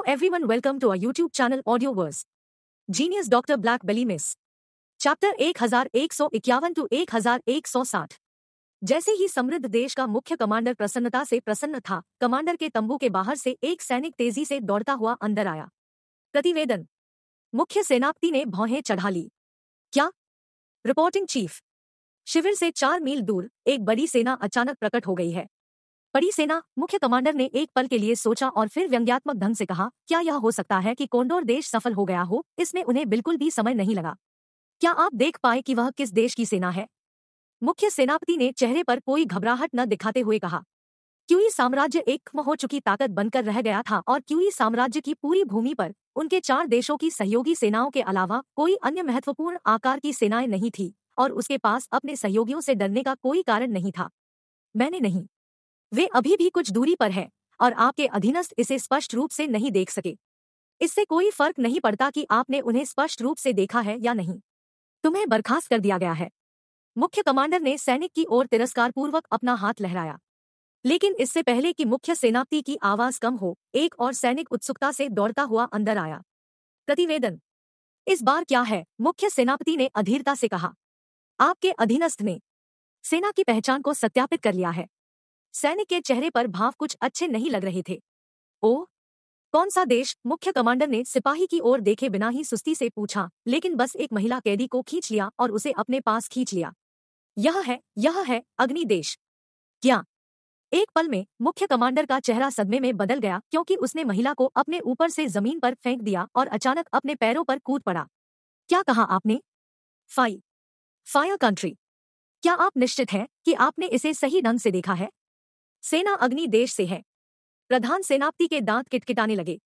Hello everyone welcome to our YouTube channel Audioverse. Genius Dr. Black Belly Miss. Chapter 1151 to 1160 जैसे ही समृद्ध देश का मुख्य कमांडर प्रसन्नता से प्रसन्न था कमांडर के तंबू के बाहर से एक सैनिक तेजी से दौड़ता हुआ अंदर आया प्रतिवेदन मुख्य सेनापति ने भौहें चढ़ा ली क्या रिपोर्टिंग चीफ शिविर से चार मील दूर एक बड़ी सेना अचानक प्रकट हो गई है बड़ी सेना मुख्य कमांडर ने एक पल के लिए सोचा और फिर व्यंग्यात्मक ढंग से कहा क्या यह हो सकता है कि कोंडोर देश सफल हो गया हो इसमें उन्हें बिल्कुल भी समय नहीं लगा क्या आप देख पाए कि वह किस देश की सेना है मुख्य सेनापति ने चेहरे पर कोई घबराहट न दिखाते हुए कहा क्यूई साम्राज्य एक हो चुकी ताकत बनकर रह गया था और क्यूई साम्राज्य की पूरी भूमि पर उनके चार देशों की सहयोगी सेनाओं के अलावा कोई अन्य महत्वपूर्ण आकार की सेनाएं नहीं थी और उसके पास अपने सहयोगियों से डरने का कोई कारण नहीं था मैंने नहीं वे अभी भी कुछ दूरी पर हैं और आपके अधीनस्थ इसे स्पष्ट रूप से नहीं देख सके इससे कोई फर्क नहीं पड़ता कि आपने उन्हें स्पष्ट रूप से देखा है या नहीं तुम्हें बर्खास्त कर दिया गया है मुख्य कमांडर ने सैनिक की ओर तिरस्कार पूर्वक अपना हाथ लहराया लेकिन इससे पहले कि मुख्य सेनापति की आवाज कम हो एक और सैनिक उत्सुकता से दौड़ता हुआ अंदर आया प्रतिवेदन इस बार क्या है मुख्य सेनापति ने अधीरता से कहा आपके अधीनस्थ ने सेना की पहचान को सत्यापित कर लिया है सैनिक के चेहरे पर भाव कुछ अच्छे नहीं लग रहे थे ओ कौन सा देश मुख्य कमांडर ने सिपाही की ओर देखे बिना ही सुस्ती से पूछा लेकिन बस एक महिला कैदी को खींच लिया और उसे अपने पास खींच लिया यह है यह है अग्नि देश क्या एक पल में मुख्य कमांडर का चेहरा सदमे में बदल गया क्योंकि उसने महिला को अपने ऊपर से जमीन पर फेंक दिया और अचानक अपने पैरों पर कूद पड़ा क्या कहा आपने फाई फायर कंट्री क्या आप निश्चित हैं कि आपने इसे सही ढंग से देखा है सेना अग्नि देश से है प्रधान सेनापति के दांत किटकिटाने लगे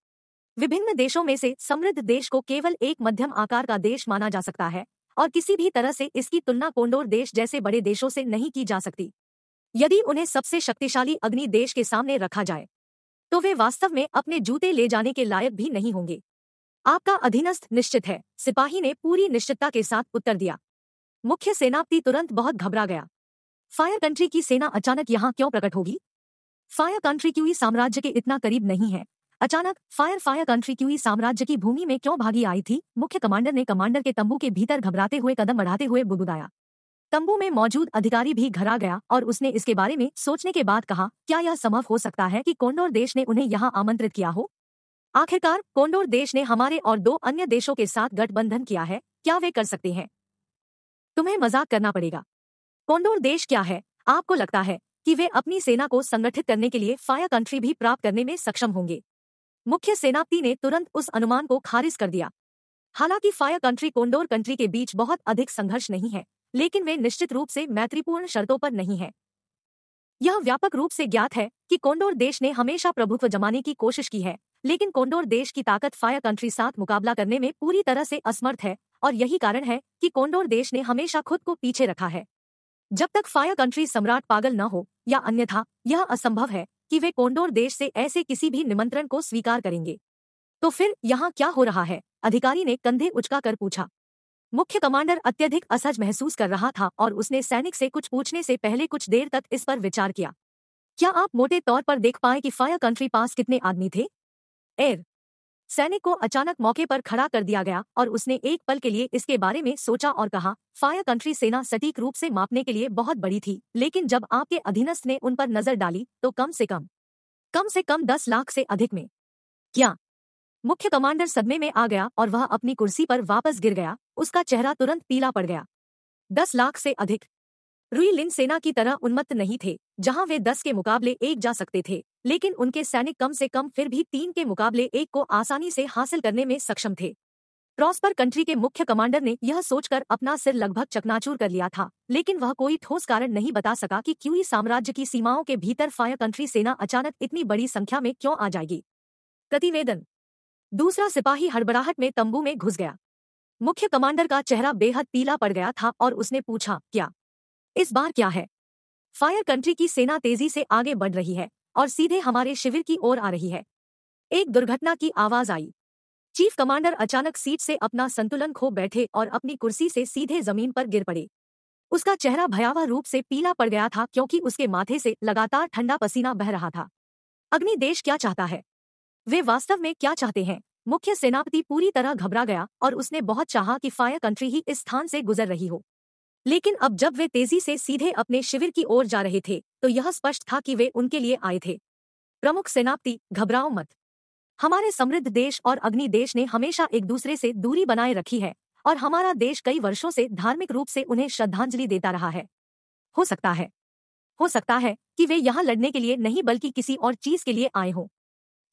विभिन्न देशों में से समृद्ध देश को केवल एक मध्यम आकार का देश माना जा सकता है और किसी भी तरह से इसकी तुलना कोंडोर देश जैसे बड़े देशों से नहीं की जा सकती यदि उन्हें सबसे शक्तिशाली अग्नि देश के सामने रखा जाए तो वे वास्तव में अपने जूते ले जाने के लायक भी नहीं होंगे आपका अधीनस्थ निश्चित है सिपाही ने पूरी निश्चितता के साथ उत्तर दिया मुख्य सेनापति तुरंत बहुत घबरा गया फायर कंट्री की सेना अचानक यहाँ क्यों प्रकट होगी फायर कंट्री क्यूई साम्राज्य के इतना करीब नहीं है अचानक फायर फायर कंट्री क्यूई साम्राज्य की भूमि में क्यों भागी आई थी मुख्य कमांडर ने कमांडर के तंबू के भीतर घबराते हुए कदम बढ़ाते हुए गुदगुदाया तंबू में मौजूद अधिकारी भी घरा गया और उसने इसके बारे में सोचने के बाद कहा क्या यह संभव हो सकता है कि कोंडोर देश ने उन्हें यहाँ आमंत्रित किया हो आखिरकार कोंडोर देश ने हमारे और दो अन्य देशों के साथ गठबंधन किया है क्या वे कर सकते हैं तुम्हें मजाक करना पड़ेगा कोंडोर देश क्या है आपको लगता है कि वे अपनी सेना को संगठित करने के लिए फायर कंट्री भी प्राप्त करने में सक्षम होंगे मुख्य सेनापति ने तुरंत उस अनुमान को खारिज कर दिया हालांकि फायर कंट्री कोंडोर कंट्री के बीच बहुत अधिक संघर्ष नहीं है लेकिन वे निश्चित रूप से मैत्रीपूर्ण शर्तों पर नहीं है यह व्यापक रूप से ज्ञात है कि कोंडोर देश ने हमेशा प्रभुत्व जमाने की कोशिश की है लेकिन कोंडोर देश की ताकत फायर कंट्री साथ मुकाबला करने में पूरी तरह से असमर्थ है और यही कारण है कि कोंडोर देश ने हमेशा खुद को पीछे रखा है जब तक फायर कंट्री सम्राट पागल न हो या अन्यथा यह असंभव है कि वे कोंडोर देश से ऐसे किसी भी निमंत्रण को स्वीकार करेंगे तो फिर यहाँ क्या हो रहा है अधिकारी ने कंधे उचका कर पूछा मुख्य कमांडर अत्यधिक असहज महसूस कर रहा था और उसने सैनिक से कुछ पूछने से पहले कुछ देर तक इस पर विचार किया क्या आप मोटे तौर पर देख पाए कि फायर कंट्री पास कितने आदमी थे एयर सैनिक को अचानक मौके पर खड़ा कर दिया गया और उसने एक पल के लिए इसके बारे में सोचा और कहा फायर कंट्री सेना सटीक रूप से मापने के लिए बहुत बड़ी थी लेकिन जब आपके अधीनस्थ ने उन पर नजर डाली तो कम से कम कम से कम दस लाख से अधिक में क्या मुख्य कमांडर सदमे में आ गया और वह अपनी कुर्सी पर वापस गिर गया उसका चेहरा तुरंत पीला पड़ गया दस लाख से अधिक रुई लिन सेना की तरह उन्मत्त नहीं थे जहां वे दस के मुकाबले एक जा सकते थे लेकिन उनके सैनिक कम से कम फिर भी तीन के मुकाबले एक को आसानी से हासिल करने में सक्षम थे प्रॉस्पर कंट्री के मुख्य कमांडर ने यह सोचकर अपना सिर लगभग चकनाचूर कर लिया था लेकिन वह कोई ठोस कारण नहीं बता सका कि क्यों ही साम्राज्य की सीमाओं के भीतर फायर कंट्री सेना अचानक इतनी बड़ी संख्या में क्यों आ जाएगी प्रतिवेदन दूसरा सिपाही हड़बड़ाहट में तंबू में घुस गया मुख्य कमांडर का चेहरा बेहद पीला पड़ गया था और उसने पूछा क्या इस बार क्या है फायर कंट्री की सेना तेजी से आगे बढ़ रही है और सीधे हमारे शिविर की ओर आ रही है एक दुर्घटना की आवाज आई चीफ कमांडर अचानक सीट से अपना संतुलन खो बैठे और अपनी कुर्सी से सीधे जमीन पर गिर पड़े उसका चेहरा भयावह रूप से पीला पड़ गया था क्योंकि उसके माथे से लगातार ठंडा पसीना बह रहा था अग्नि देश क्या चाहता है वे वास्तव में क्या चाहते हैं मुख्य सेनापति पूरी तरह घबरा गया और उसने बहुत चाहा कि फायर कंट्री ही इस स्थान से गुजर रही हो लेकिन अब जब वे तेजी से सीधे अपने शिविर की ओर जा रहे थे तो यह स्पष्ट था कि वे उनके लिए आए थे प्रमुख सेनापति घबराओ मत हमारे समृद्ध देश और अग्नि देश ने हमेशा एक दूसरे से दूरी बनाए रखी है और हमारा देश कई वर्षों से धार्मिक रूप से उन्हें श्रद्धांजलि देता रहा है हो सकता है हो सकता है कि वे यहाँ लड़ने के लिए नहीं बल्कि किसी और चीज के लिए आए हों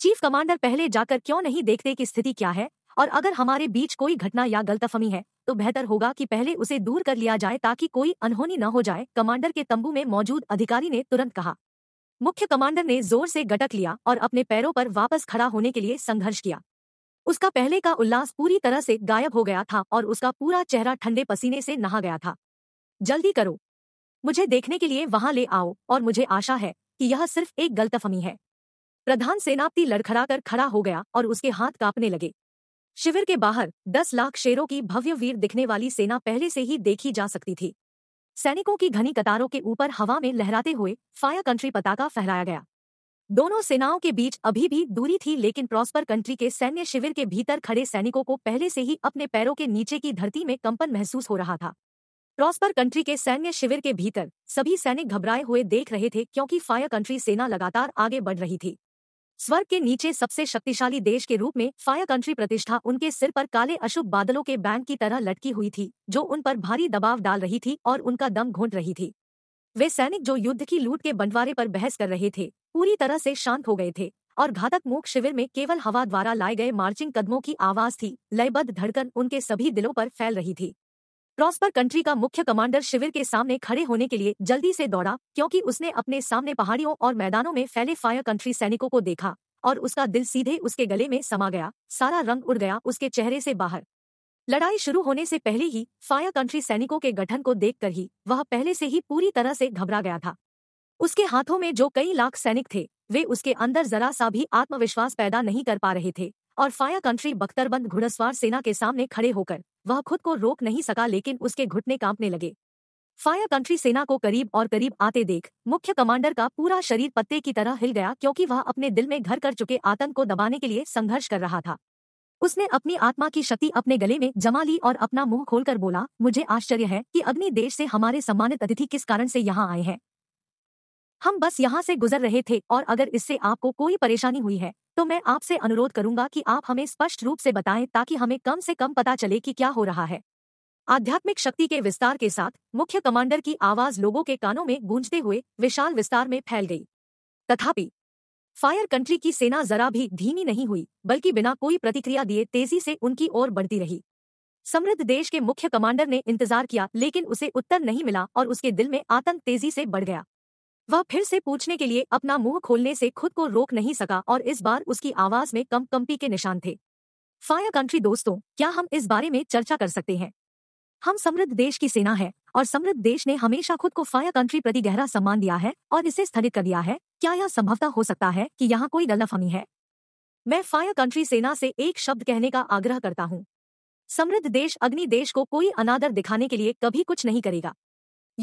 चीफ कमांडर पहले जाकर क्यों नहीं देखते कि स्थिति क्या है और अगर हमारे बीच कोई घटना या गलतफहमी है तो बेहतर होगा कि पहले उसे दूर कर लिया जाए ताकि कोई अनहोनी न हो जाए कमांडर के तंबू में मौजूद अधिकारी ने तुरंत कहा मुख्य कमांडर ने जोर से गटक लिया और अपने पैरों पर वापस खड़ा होने के लिए संघर्ष किया उसका पहले का उल्लास पूरी तरह से गायब हो गया था और उसका पूरा चेहरा ठंडे पसीने से नहा गया था जल्दी करो मुझे देखने के लिए वहां ले आओ और मुझे आशा है कि यह सिर्फ एक गलतफहमी है प्रधान सेनापति लड़खड़ाकर खड़ा हो गया और उसके हाथ कांपने लगे शिविर के बाहर 10 लाख शेरों की भव्य वीर दिखने वाली सेना पहले से ही देखी जा सकती थी सैनिकों की घनी कतारों के ऊपर हवा में लहराते हुए फायर कंट्री पताका फहराया गया दोनों सेनाओं के बीच अभी भी दूरी थी लेकिन प्रॉस्पर कंट्री के सैन्य शिविर के भीतर खड़े सैनिकों को पहले से ही अपने पैरों के नीचे की धरती में कंपन महसूस हो रहा था प्रॉस्पर कंट्री के सैन्य शिविर के भीतर सभी सैनिक घबराए हुए देख रहे थे क्योंकि फायर कंट्री सेना लगातार आगे बढ़ रही थी स्वर्ग के नीचे सबसे शक्तिशाली देश के रूप में फायर कंट्री प्रतिष्ठा उनके सिर पर काले अशुभ बादलों के बैंक की तरह लटकी हुई थी जो उन पर भारी दबाव डाल रही थी और उनका दम घोंट रही थी वे सैनिक जो युद्ध की लूट के बंटवारे पर बहस कर रहे थे पूरी तरह से शांत हो गए थे और घातक मूक शिविर में केवल हवा द्वारा लाए गए मार्चिंग कदमों की आवाज थी लयबद्ध धड़कन उनके सभी दिलों पर फैल रही थी क्रॉस पर कंट्री का मुख्य कमांडर शिविर के सामने खड़े होने के लिए जल्दी से दौड़ा क्योंकि उसने अपने सामने पहाड़ियों और मैदानों में फैले फायर कंट्री सैनिकों को देखा और उसका दिल सीधे उसके गले में समा गया सारा रंग उड़ गया उसके चेहरे से बाहर लड़ाई शुरू होने से पहले ही फायर कंट्री सैनिकों के गठन को देखकर ही वह पहले से ही पूरी तरह से घबरा गया था उसके हाथों में जो कई लाख सैनिक थे वे उसके अंदर जरा सा भी आत्मविश्वास पैदा नहीं कर पा रहे थे और फायर कंट्री बख्तरबंद घुड़सवार सेना के सामने खड़े होकर वह खुद को रोक नहीं सका लेकिन उसके घुटने कांपने लगे फायर कंट्री सेना को करीब और करीब आते देख मुख्य कमांडर का पूरा शरीर पत्ते की तरह हिल गया क्योंकि वह अपने दिल में घर कर चुके आतंक को दबाने के लिए संघर्ष कर रहा था उसने अपनी आत्मा की शक्ति अपने गले में जमा ली और अपना मुंह खोलकर बोला मुझे आश्चर्य है कि अग्नि देश से हमारे सम्मानित अतिथि किस कारण से यहाँ आए हैं हम बस यहाँ से गुजर रहे थे और अगर इससे आपको कोई परेशानी हुई है तो मैं आपसे अनुरोध करूंगा कि आप हमें स्पष्ट रूप से बताएं ताकि हमें कम से कम पता चले कि क्या हो रहा है आध्यात्मिक शक्ति के विस्तार के साथ मुख्य कमांडर की आवाज लोगों के कानों में गूंजते हुए विशाल विस्तार में फैल गई तथापि फायर कंट्री की सेना जरा भी धीमी नहीं हुई बल्कि बिना कोई प्रतिक्रिया दिए तेजी से उनकी ओर बढ़ती रही समृद्ध देश के मुख्य कमांडर ने इंतजार किया लेकिन उसे उत्तर नहीं मिला और उसके दिल में आतंक तेजी से बढ़ गया वह फिर से पूछने के लिए अपना मुंह खोलने से खुद को रोक नहीं सका और इस बार उसकी आवाज में कम कंपी के निशान थे फायर कंट्री दोस्तों क्या हम इस बारे में चर्चा कर सकते हैं हम समृद्ध देश की सेना है और समृद्ध देश ने हमेशा खुद को फायर कंट्री प्रति गहरा सम्मान दिया है और इसे स्थगित कर दिया है क्या यह संभवता हो सकता है कि यहाँ कोई गलतफहमी है मैं फायर कंट्री सेना से एक शब्द कहने का आग्रह करता हूँ समृद्ध देश अग्नि देश को कोई अनादर दिखाने के लिए कभी कुछ नहीं करेगा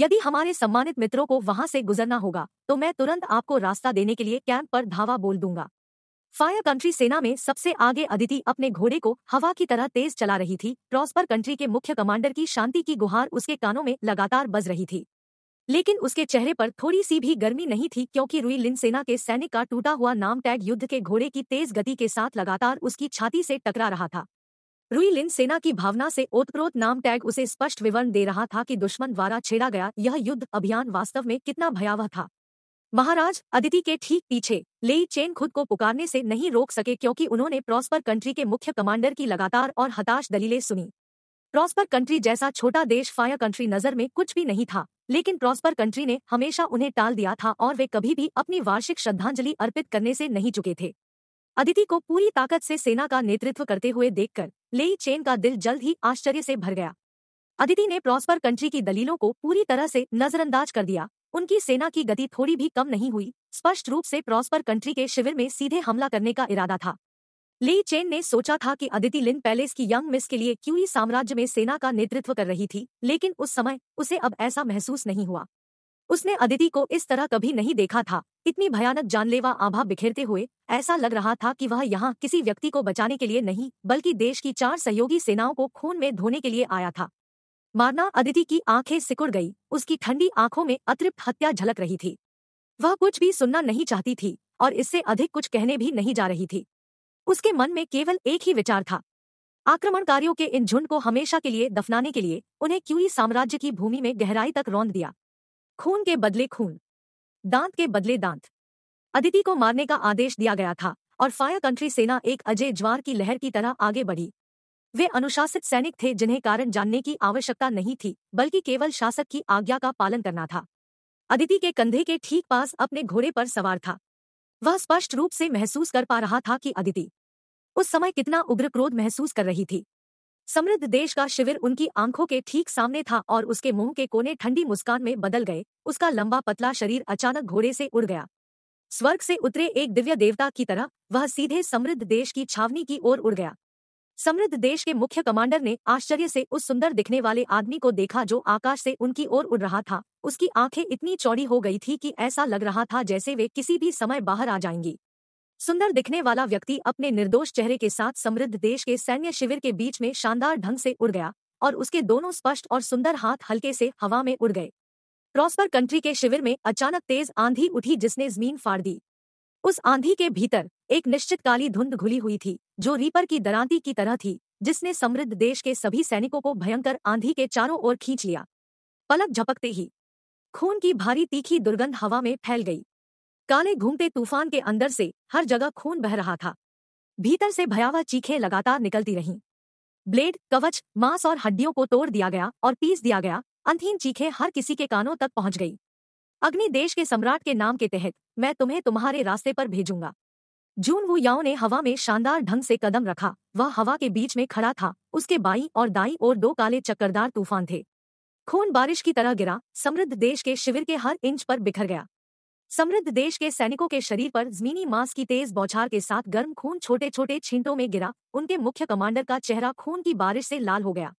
यदि हमारे सम्मानित मित्रों को वहां से गुजरना होगा तो मैं तुरंत आपको रास्ता देने के लिए कैंप पर धावा बोल दूंगा फायर कंट्री सेना में सबसे आगे अदिति अपने घोड़े को हवा की तरह तेज चला रही थी प्रॉस्पर कंट्री के मुख्य कमांडर की शांति की गुहार उसके कानों में लगातार बज रही थी लेकिन उसके चेहरे पर थोड़ी सी भी गर्मी नहीं थी क्योंकि रुई लिन सेना के सैनिक का टूटा हुआ नाम टैग युद्ध के घोड़े की तेज गति के साथ लगातार उसकी छाती से टकरा रहा था रुई लिन सेना की भावना से ओतप्रोत नाम टैग उसे स्पष्ट विवरण दे रहा था कि दुश्मन द्वारा छेड़ा गया यह युद्ध अभियान वास्तव में कितना भयावह था महाराज अदिति के ठीक पीछे ले चेन खुद को पुकारने से नहीं रोक सके क्योंकि उन्होंने प्रॉस्पर कंट्री के मुख्य कमांडर की लगातार और हताश दलीलें सुनी प्रॉस्पर कंट्री जैसा छोटा देश फायर कंट्री नजर में कुछ भी नहीं था लेकिन प्रॉस्पर कंट्री ने हमेशा उन्हें टाल दिया था और वे कभी भी अपनी वार्षिक श्रद्धांजलि अर्पित करने से नहीं चुके थे अदिति को पूरी ताकत से सेना का नेतृत्व करते हुए देखकर लेई चेन का दिल जल्द ही आश्चर्य से भर गया अदिति ने प्रॉस्पर कंट्री की दलीलों को पूरी तरह से नजरअंदाज कर दिया उनकी सेना की गति थोड़ी भी कम नहीं हुई स्पष्ट रूप से प्रॉस्पर कंट्री के शिविर में सीधे हमला करने का इरादा था ली चेन ने सोचा था कि अदिति लिन पैलेस की यंग मिस के लिए क्यूई साम्राज्य में सेना का नेतृत्व कर रही थी लेकिन उस समय उसे अब ऐसा महसूस नहीं हुआ उसने अदिति को इस तरह कभी नहीं देखा था इतनी भयानक जानलेवा आभा बिखेरते हुए ऐसा लग रहा था कि वह यहाँ किसी व्यक्ति को बचाने के लिए नहीं बल्कि देश की चार सहयोगी सेनाओं को खून में धोने के लिए आया था मारना अदिति की आंखें सिकुड़ गई उसकी ठंडी आंखों में अतृप्त हत्या झलक रही थी वह कुछ भी सुनना नहीं चाहती थी और इससे अधिक कुछ कहने भी नहीं जा रही थी उसके मन में केवल एक ही विचार था आक्रमणकारियों के इन झुंड को हमेशा के लिए दफनाने के लिए उन्हें क्यूई साम्राज्य की भूमि में गहराई तक रौंद दिया खून के बदले खून दांत के बदले दांत अदिति को मारने का आदेश दिया गया था और फायर कंट्री सेना एक अजय ज्वार की लहर की तरह आगे बढ़ी वे अनुशासित सैनिक थे जिन्हें कारण जानने की आवश्यकता नहीं थी बल्कि केवल शासक की आज्ञा का पालन करना था अदिति के कंधे के ठीक पास अपने घोड़े पर सवार था वह स्पष्ट रूप से महसूस कर पा रहा था कि अदिति उस समय कितना उग्र क्रोध महसूस कर रही थी समृद्ध देश का शिविर उनकी आंखों के ठीक सामने था और उसके मुंह के कोने ठंडी मुस्कान में बदल गए उसका लंबा पतला शरीर अचानक घोड़े से उड़ गया स्वर्ग से उतरे एक दिव्य देवता की तरह वह सीधे समृद्ध देश की छावनी की ओर उड़ गया समृद्ध देश के मुख्य कमांडर ने आश्चर्य से उस सुंदर दिखने वाले आदमी को देखा जो आकाश से उनकी ओर उड़ रहा था उसकी आंखें इतनी चौड़ी हो गई थी कि ऐसा लग रहा था जैसे वे किसी भी समय बाहर आ जाएंगी सुंदर दिखने वाला व्यक्ति अपने निर्दोष चेहरे के साथ समृद्ध देश के सैन्य शिविर के बीच में शानदार ढंग से उड़ गया और उसके दोनों स्पष्ट और सुंदर हाथ हल्के से हवा में उड़ गए प्रॉस्पर कंट्री के शिविर में अचानक तेज आंधी उठी जिसने जमीन फाड़ दी उस आंधी के भीतर एक निश्चित काली धुंध घुली हुई थी जो रीपर की दरांती की तरह थी जिसने समृद्ध देश के सभी सैनिकों को भयंकर आंधी के चारों ओर खींच लिया पलक झपकते ही खून की भारी तीखी दुर्गंध हवा में फैल गई काले घूमते तूफान के अंदर से हर जगह खून बह रहा था भीतर से भयावह चीखें लगातार निकलती रहीं ब्लेड कवच मांस और हड्डियों को तोड़ दिया गया और पीस दिया गया अंतहीन चीखें हर किसी के कानों तक पहुंच गई अग्नि देश के सम्राट के नाम के तहत मैं तुम्हें तुम्हारे रास्ते पर भेजूंगा जून वु याओ ने हवा में शानदार ढंग से कदम रखा वह हवा के बीच में खड़ा था उसके बाई और दाई और दो काले चक्करदार तूफान थे खून बारिश की तरह गिरा समृद्ध देश के शिविर के हर इंच पर बिखर गया समृद्ध देश के सैनिकों के शरीर पर जमीनी मांस की तेज बौछार के साथ गर्म खून छोटे छोटे छींटों में गिरा उनके मुख्य कमांडर का चेहरा खून की बारिश से लाल हो गया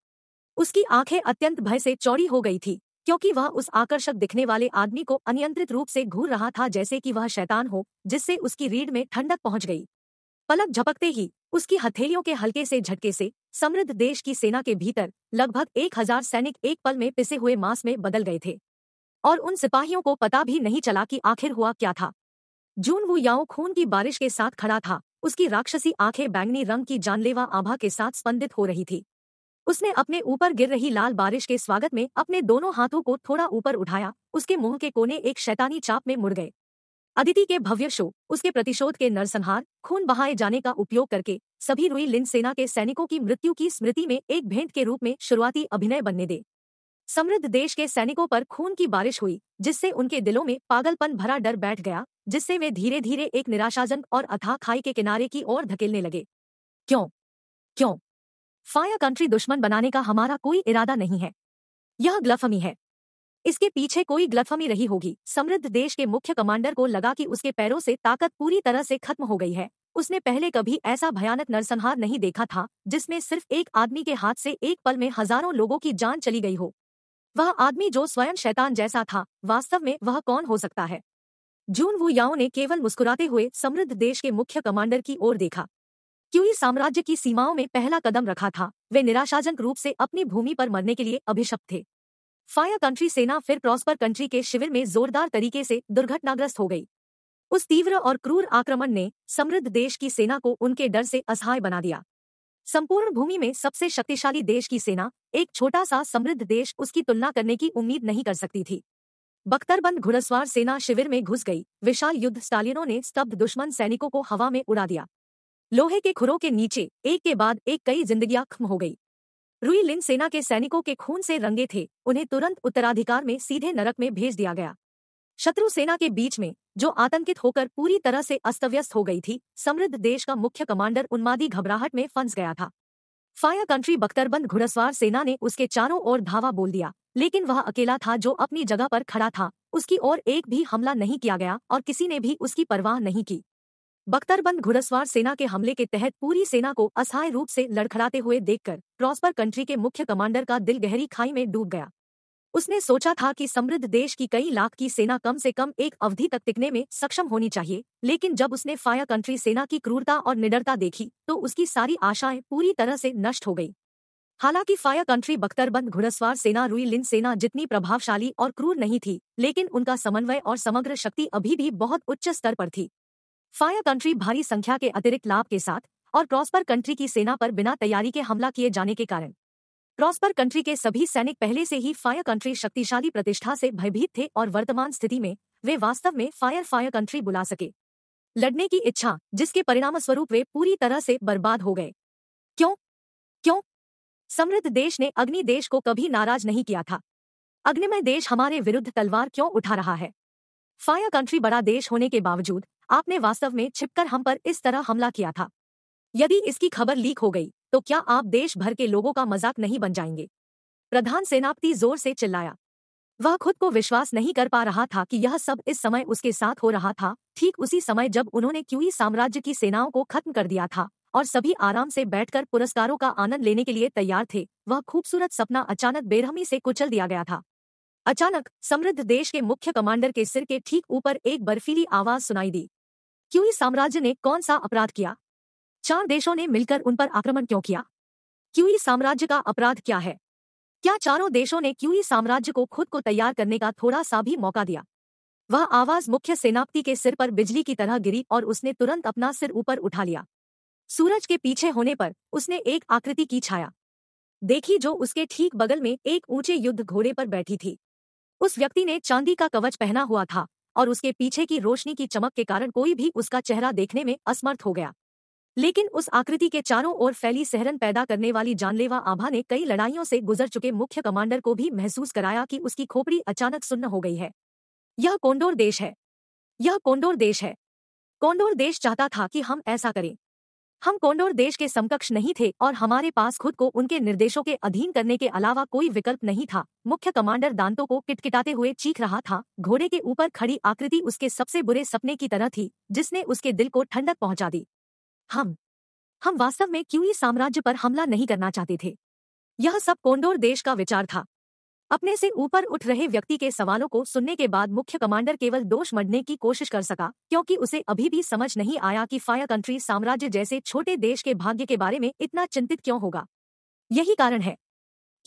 उसकी आंखें अत्यंत भय से चौड़ी हो गई थी क्योंकि वह उस आकर्षक दिखने वाले आदमी को अनियंत्रित रूप से घूर रहा था जैसे कि वह शैतान हो जिससे उसकी रीढ़ में ठंडक पहुंच गई पलक झपकते ही उसकी हथेलियों के हल्के से झटके से समृद्ध देश की सेना के भीतर लगभग एक हजार सैनिक एक पल में पिसे हुए मांस में बदल गए थे और उन सिपाहियों को पता भी नहीं चला कि आखिर हुआ क्या था जून वो याओ खून की बारिश के साथ खड़ा था उसकी राक्षसी आंखें बैंगनी रंग की जानलेवा आभा के साथ स्पंदित हो रही थी उसने अपने ऊपर गिर रही लाल बारिश के स्वागत में अपने दोनों हाथों को थोड़ा ऊपर उठाया उसके मुंह के कोने एक शैतानी चाप में मुड़ गए अदिति के भव्य शो उसके प्रतिशोध के नरसंहार खून बहाए जाने का उपयोग करके सभी रुई लिन सेना के सैनिकों की मृत्यु की स्मृति में एक भेंट के रूप में शुरुआती अभिनय बनने दे समृद्ध देश के सैनिकों पर खून की बारिश हुई जिससे उनके दिलों में पागलपन भरा डर बैठ गया जिससे वे धीरे धीरे एक निराशाजनक और अथा खाई के किनारे की ओर धकेलने लगे क्यों क्यों फाया कंट्री दुश्मन बनाने का हमारा कोई इरादा नहीं है यह ग्लफमी है इसके पीछे कोई ग्लफमी रही होगी समृद्ध देश के मुख्य कमांडर को लगा कि उसके पैरों से ताकत पूरी तरह से खत्म हो गई है उसने पहले कभी ऐसा भयानक नरसंहार नहीं देखा था जिसमें सिर्फ एक आदमी के हाथ से एक पल में हजारों लोगों की जान चली गई हो वह आदमी जो स्वयं शैतान जैसा था वास्तव में वह कौन हो सकता है जून वू याओ ने केवल मुस्कुराते हुए समृद्ध देश के मुख्य कमांडर की ओर देखा क्योंकि साम्राज्य की सीमाओं में पहला कदम रखा था वे निराशाजनक रूप से अपनी भूमि पर मरने के लिए अभिशप्त थे फायर कंट्री सेना फिर प्रॉस्पर कंट्री के शिविर में जोरदार तरीके से दुर्घटनाग्रस्त हो गई उस तीव्र और क्रूर आक्रमण ने समृद्ध देश की सेना को उनके डर से असहाय बना दिया संपूर्ण भूमि में सबसे शक्तिशाली देश की सेना एक छोटा सा समृद्ध देश उसकी तुलना करने की उम्मीद नहीं कर सकती थी बख्तरबंद घुड़सवार सेना शिविर में घुस गई विशाल युद्ध स्टालिनों ने स्तब्ध दुश्मन सैनिकों को हवा में उड़ा दिया लोहे के खुरों के नीचे एक के बाद एक कई जिंदगियां खत्म हो गई रुई लिन सेना के सैनिकों के खून से रंगे थे उन्हें तुरंत उत्तराधिकार में सीधे नरक में भेज दिया गया शत्रु सेना के बीच में जो आतंकित होकर पूरी तरह से अस्तव्यस्त हो गई थी समृद्ध देश का मुख्य कमांडर उन्मादी घबराहट में फंस गया था फायर कंट्री बख्तरबंद घुड़सवार सेना ने उसके चारों ओर धावा बोल दिया लेकिन वह अकेला था जो अपनी जगह पर खड़ा था उसकी ओर एक भी हमला नहीं किया गया और किसी ने भी उसकी परवाह नहीं की बख्तरबंद घुड़सवार सेना के हमले के तहत पूरी सेना को असहाय रूप से लड़खड़ाते हुए देखकर प्रॉस्पर कंट्री के मुख्य कमांडर का दिल गहरी खाई में डूब गया उसने सोचा था कि समृद्ध देश की कई लाख की सेना कम से कम एक अवधि तक टिकने में सक्षम होनी चाहिए लेकिन जब उसने फाया कंट्री सेना की क्रूरता और निडरता देखी तो उसकी सारी आशाएं पूरी तरह से नष्ट हो गई हालांकि फाया कंट्री बख्तरबंद घुड़स्वार सेना रुई लिन सेना जितनी प्रभावशाली और क्रूर नहीं थी लेकिन उनका समन्वय और समग्र शक्ति अभी भी बहुत उच्च स्तर पर थी फाया कंट्री भारी संख्या के अतिरिक्त लाभ के साथ और क्रॉस्पर कंट्री की सेना पर बिना तैयारी के हमला किए जाने के कारण प्रॉस्पर कंट्री के सभी सैनिक पहले से ही फायर कंट्री शक्तिशाली प्रतिष्ठा से भयभीत थे और वर्तमान स्थिति में वे वास्तव में फायर फायर कंट्री बुला सके लड़ने की इच्छा जिसके परिणाम स्वरूप वे पूरी तरह से बर्बाद हो गए क्यों क्यों समृद्ध देश ने अग्नि देश को कभी नाराज नहीं किया था अग्निमय देश हमारे विरुद्ध तलवार क्यों उठा रहा है फायर कंट्री बड़ा देश होने के बावजूद आपने वास्तव में छिपकर हम पर इस तरह हमला किया था यदि इसकी खबर लीक हो गई तो क्या आप देश भर के लोगों का मजाक नहीं बन जाएंगे प्रधान सेनापति जोर से चिल्लाया वह खुद को विश्वास नहीं कर पा रहा था कि यह सब इस समय उसके साथ हो रहा था ठीक उसी समय जब उन्होंने क्यूई साम्राज्य की सेनाओं को खत्म कर दिया था और सभी आराम से बैठकर पुरस्कारों का आनंद लेने के लिए तैयार थे वह खूबसूरत सपना अचानक बेरहमी से कुचल दिया गया था अचानक समृद्ध देश के मुख्य कमांडर के सिर के ठीक ऊपर एक बर्फीली आवाज सुनाई दी क्यूई साम्राज्य ने कौन सा अपराध किया चार देशों ने मिलकर उन पर आक्रमण क्यों किया क्यूई साम्राज्य का अपराध क्या है क्या चारों देशों ने क्यूई साम्राज्य को खुद को तैयार करने का थोड़ा सा भी मौका दिया वह आवाज मुख्य सेनापति के सिर पर बिजली की तरह गिरी और उसने तुरंत अपना सिर ऊपर उठा लिया सूरज के पीछे होने पर उसने एक आकृति की छाया देखी जो उसके ठीक बगल में एक ऊंचे युद्ध घोड़े पर बैठी थी उस व्यक्ति ने चांदी का कवच पहना हुआ था और उसके पीछे की रोशनी की चमक के कारण कोई भी उसका चेहरा देखने में असमर्थ हो गया लेकिन उस आकृति के चारों ओर फैली सहरन पैदा करने वाली जानलेवा आभा ने कई लड़ाइयों से गुजर चुके मुख्य कमांडर को भी महसूस कराया कि उसकी खोपड़ी अचानक सुन्न हो गई है यह कोंडोर देश है यह कोंडोर देश है कोंडोर देश चाहता था कि हम ऐसा करें हम कोंडोर देश के समकक्ष नहीं थे और हमारे पास खुद को उनके निर्देशों के अधीन करने के अलावा कोई विकल्प नहीं था मुख्य कमांडर दांतों को किटकिटाते हुए चीख रहा था घोड़े के ऊपर खड़ी आकृति उसके सबसे बुरे सपने की तरह थी जिसने उसके दिल को ठंडक पहुंचा दी हम हम वास्तव में क्यूई साम्राज्य पर हमला नहीं करना चाहते थे यह सब कोंडोर देश का विचार था अपने से ऊपर उठ रहे व्यक्ति के सवालों को सुनने के बाद मुख्य कमांडर केवल दोष मढ़ने की कोशिश कर सका क्योंकि उसे अभी भी समझ नहीं आया कि फायर कंट्री साम्राज्य जैसे छोटे देश के भाग्य के बारे में इतना चिंतित क्यों होगा यही कारण है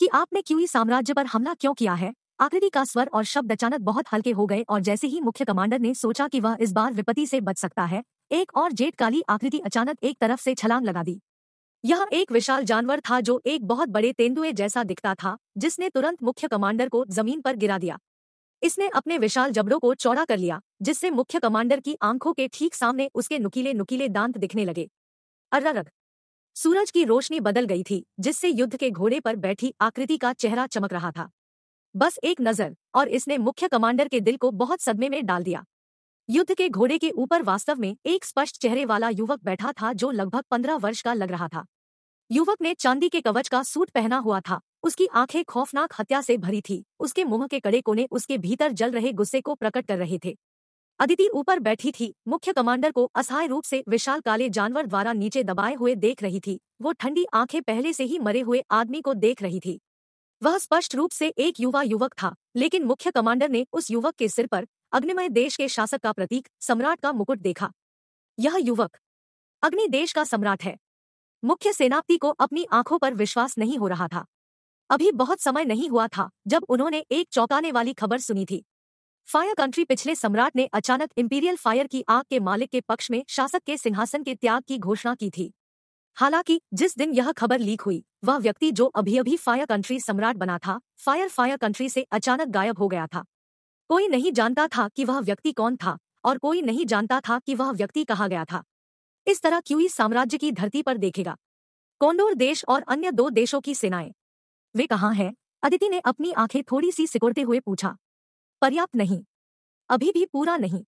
कि आपने क्यूई साम्राज्य पर हमला क्यों किया है आकृति का स्वर और शब्द अचानक बहुत हल्के हो गए और जैसे ही मुख्य कमांडर ने सोचा कि वह इस बार विपत्ति से बच सकता है एक और जेट काली आकृति अचानक एक तरफ से छलांग लगा दी यह एक विशाल जानवर था जो एक बहुत बड़े तेंदुए जैसा दिखता था जिसने तुरंत मुख्य कमांडर को जमीन पर गिरा दिया इसने अपने विशाल जबड़ों को चौड़ा कर लिया जिससे मुख्य कमांडर की आंखों के ठीक सामने उसके नुकीले नुकीले दांत दिखने लगे अर्ररग सूरज की रोशनी बदल गई थी जिससे युद्ध के घोड़े पर बैठी आकृति का चेहरा चमक रहा था बस एक नजर और इसने मुख्य कमांडर के दिल को बहुत सदमे में डाल दिया युद्ध के घोड़े के ऊपर वास्तव में एक स्पष्ट चेहरे वाला युवक बैठा था जो लगभग पंद्रह वर्ष का लग रहा था युवक ने चांदी के कवच का सूट पहना हुआ था उसकी आंखें खौफनाक हत्या से भरी थी उसके मुंह के कड़े कोने उसके भीतर जल रहे गुस्से को प्रकट कर रहे थे अदिति ऊपर बैठी थी मुख्य कमांडर को असहाय रूप से विशाल काले जानवर द्वारा नीचे दबाए हुए देख रही थी वो ठंडी आंखें पहले से ही मरे हुए आदमी को देख रही थी वह स्पष्ट रूप से एक युवा युवक था लेकिन मुख्य कमांडर ने उस युवक के सिर पर अग्निमय देश के शासक का प्रतीक सम्राट का मुकुट देखा यह युवक अग्नि देश का सम्राट है मुख्य सेनापति को अपनी आंखों पर विश्वास नहीं हो रहा था अभी बहुत समय नहीं हुआ था जब उन्होंने एक चौंकाने वाली खबर सुनी थी फायर कंट्री पिछले सम्राट ने अचानक इंपीरियल फायर की आग के मालिक के पक्ष में शासक के सिंहासन के त्याग की घोषणा की थी हालांकि जिस दिन यह खबर लीक हुई वह व्यक्ति जो अभी अभी फायर कंट्री सम्राट बना था फायर फायर कंट्री से अचानक गायब हो गया था कोई नहीं जानता था कि वह व्यक्ति कौन था और कोई नहीं जानता था कि वह व्यक्ति कहा गया था इस तरह क्यूई साम्राज्य की धरती पर देखेगा कोंडोर देश और अन्य दो देशों की सेनाएं वे कहाँ हैं अदिति ने अपनी आंखें थोड़ी सी सिकुड़ते हुए पूछा पर्याप्त नहीं अभी भी पूरा नहीं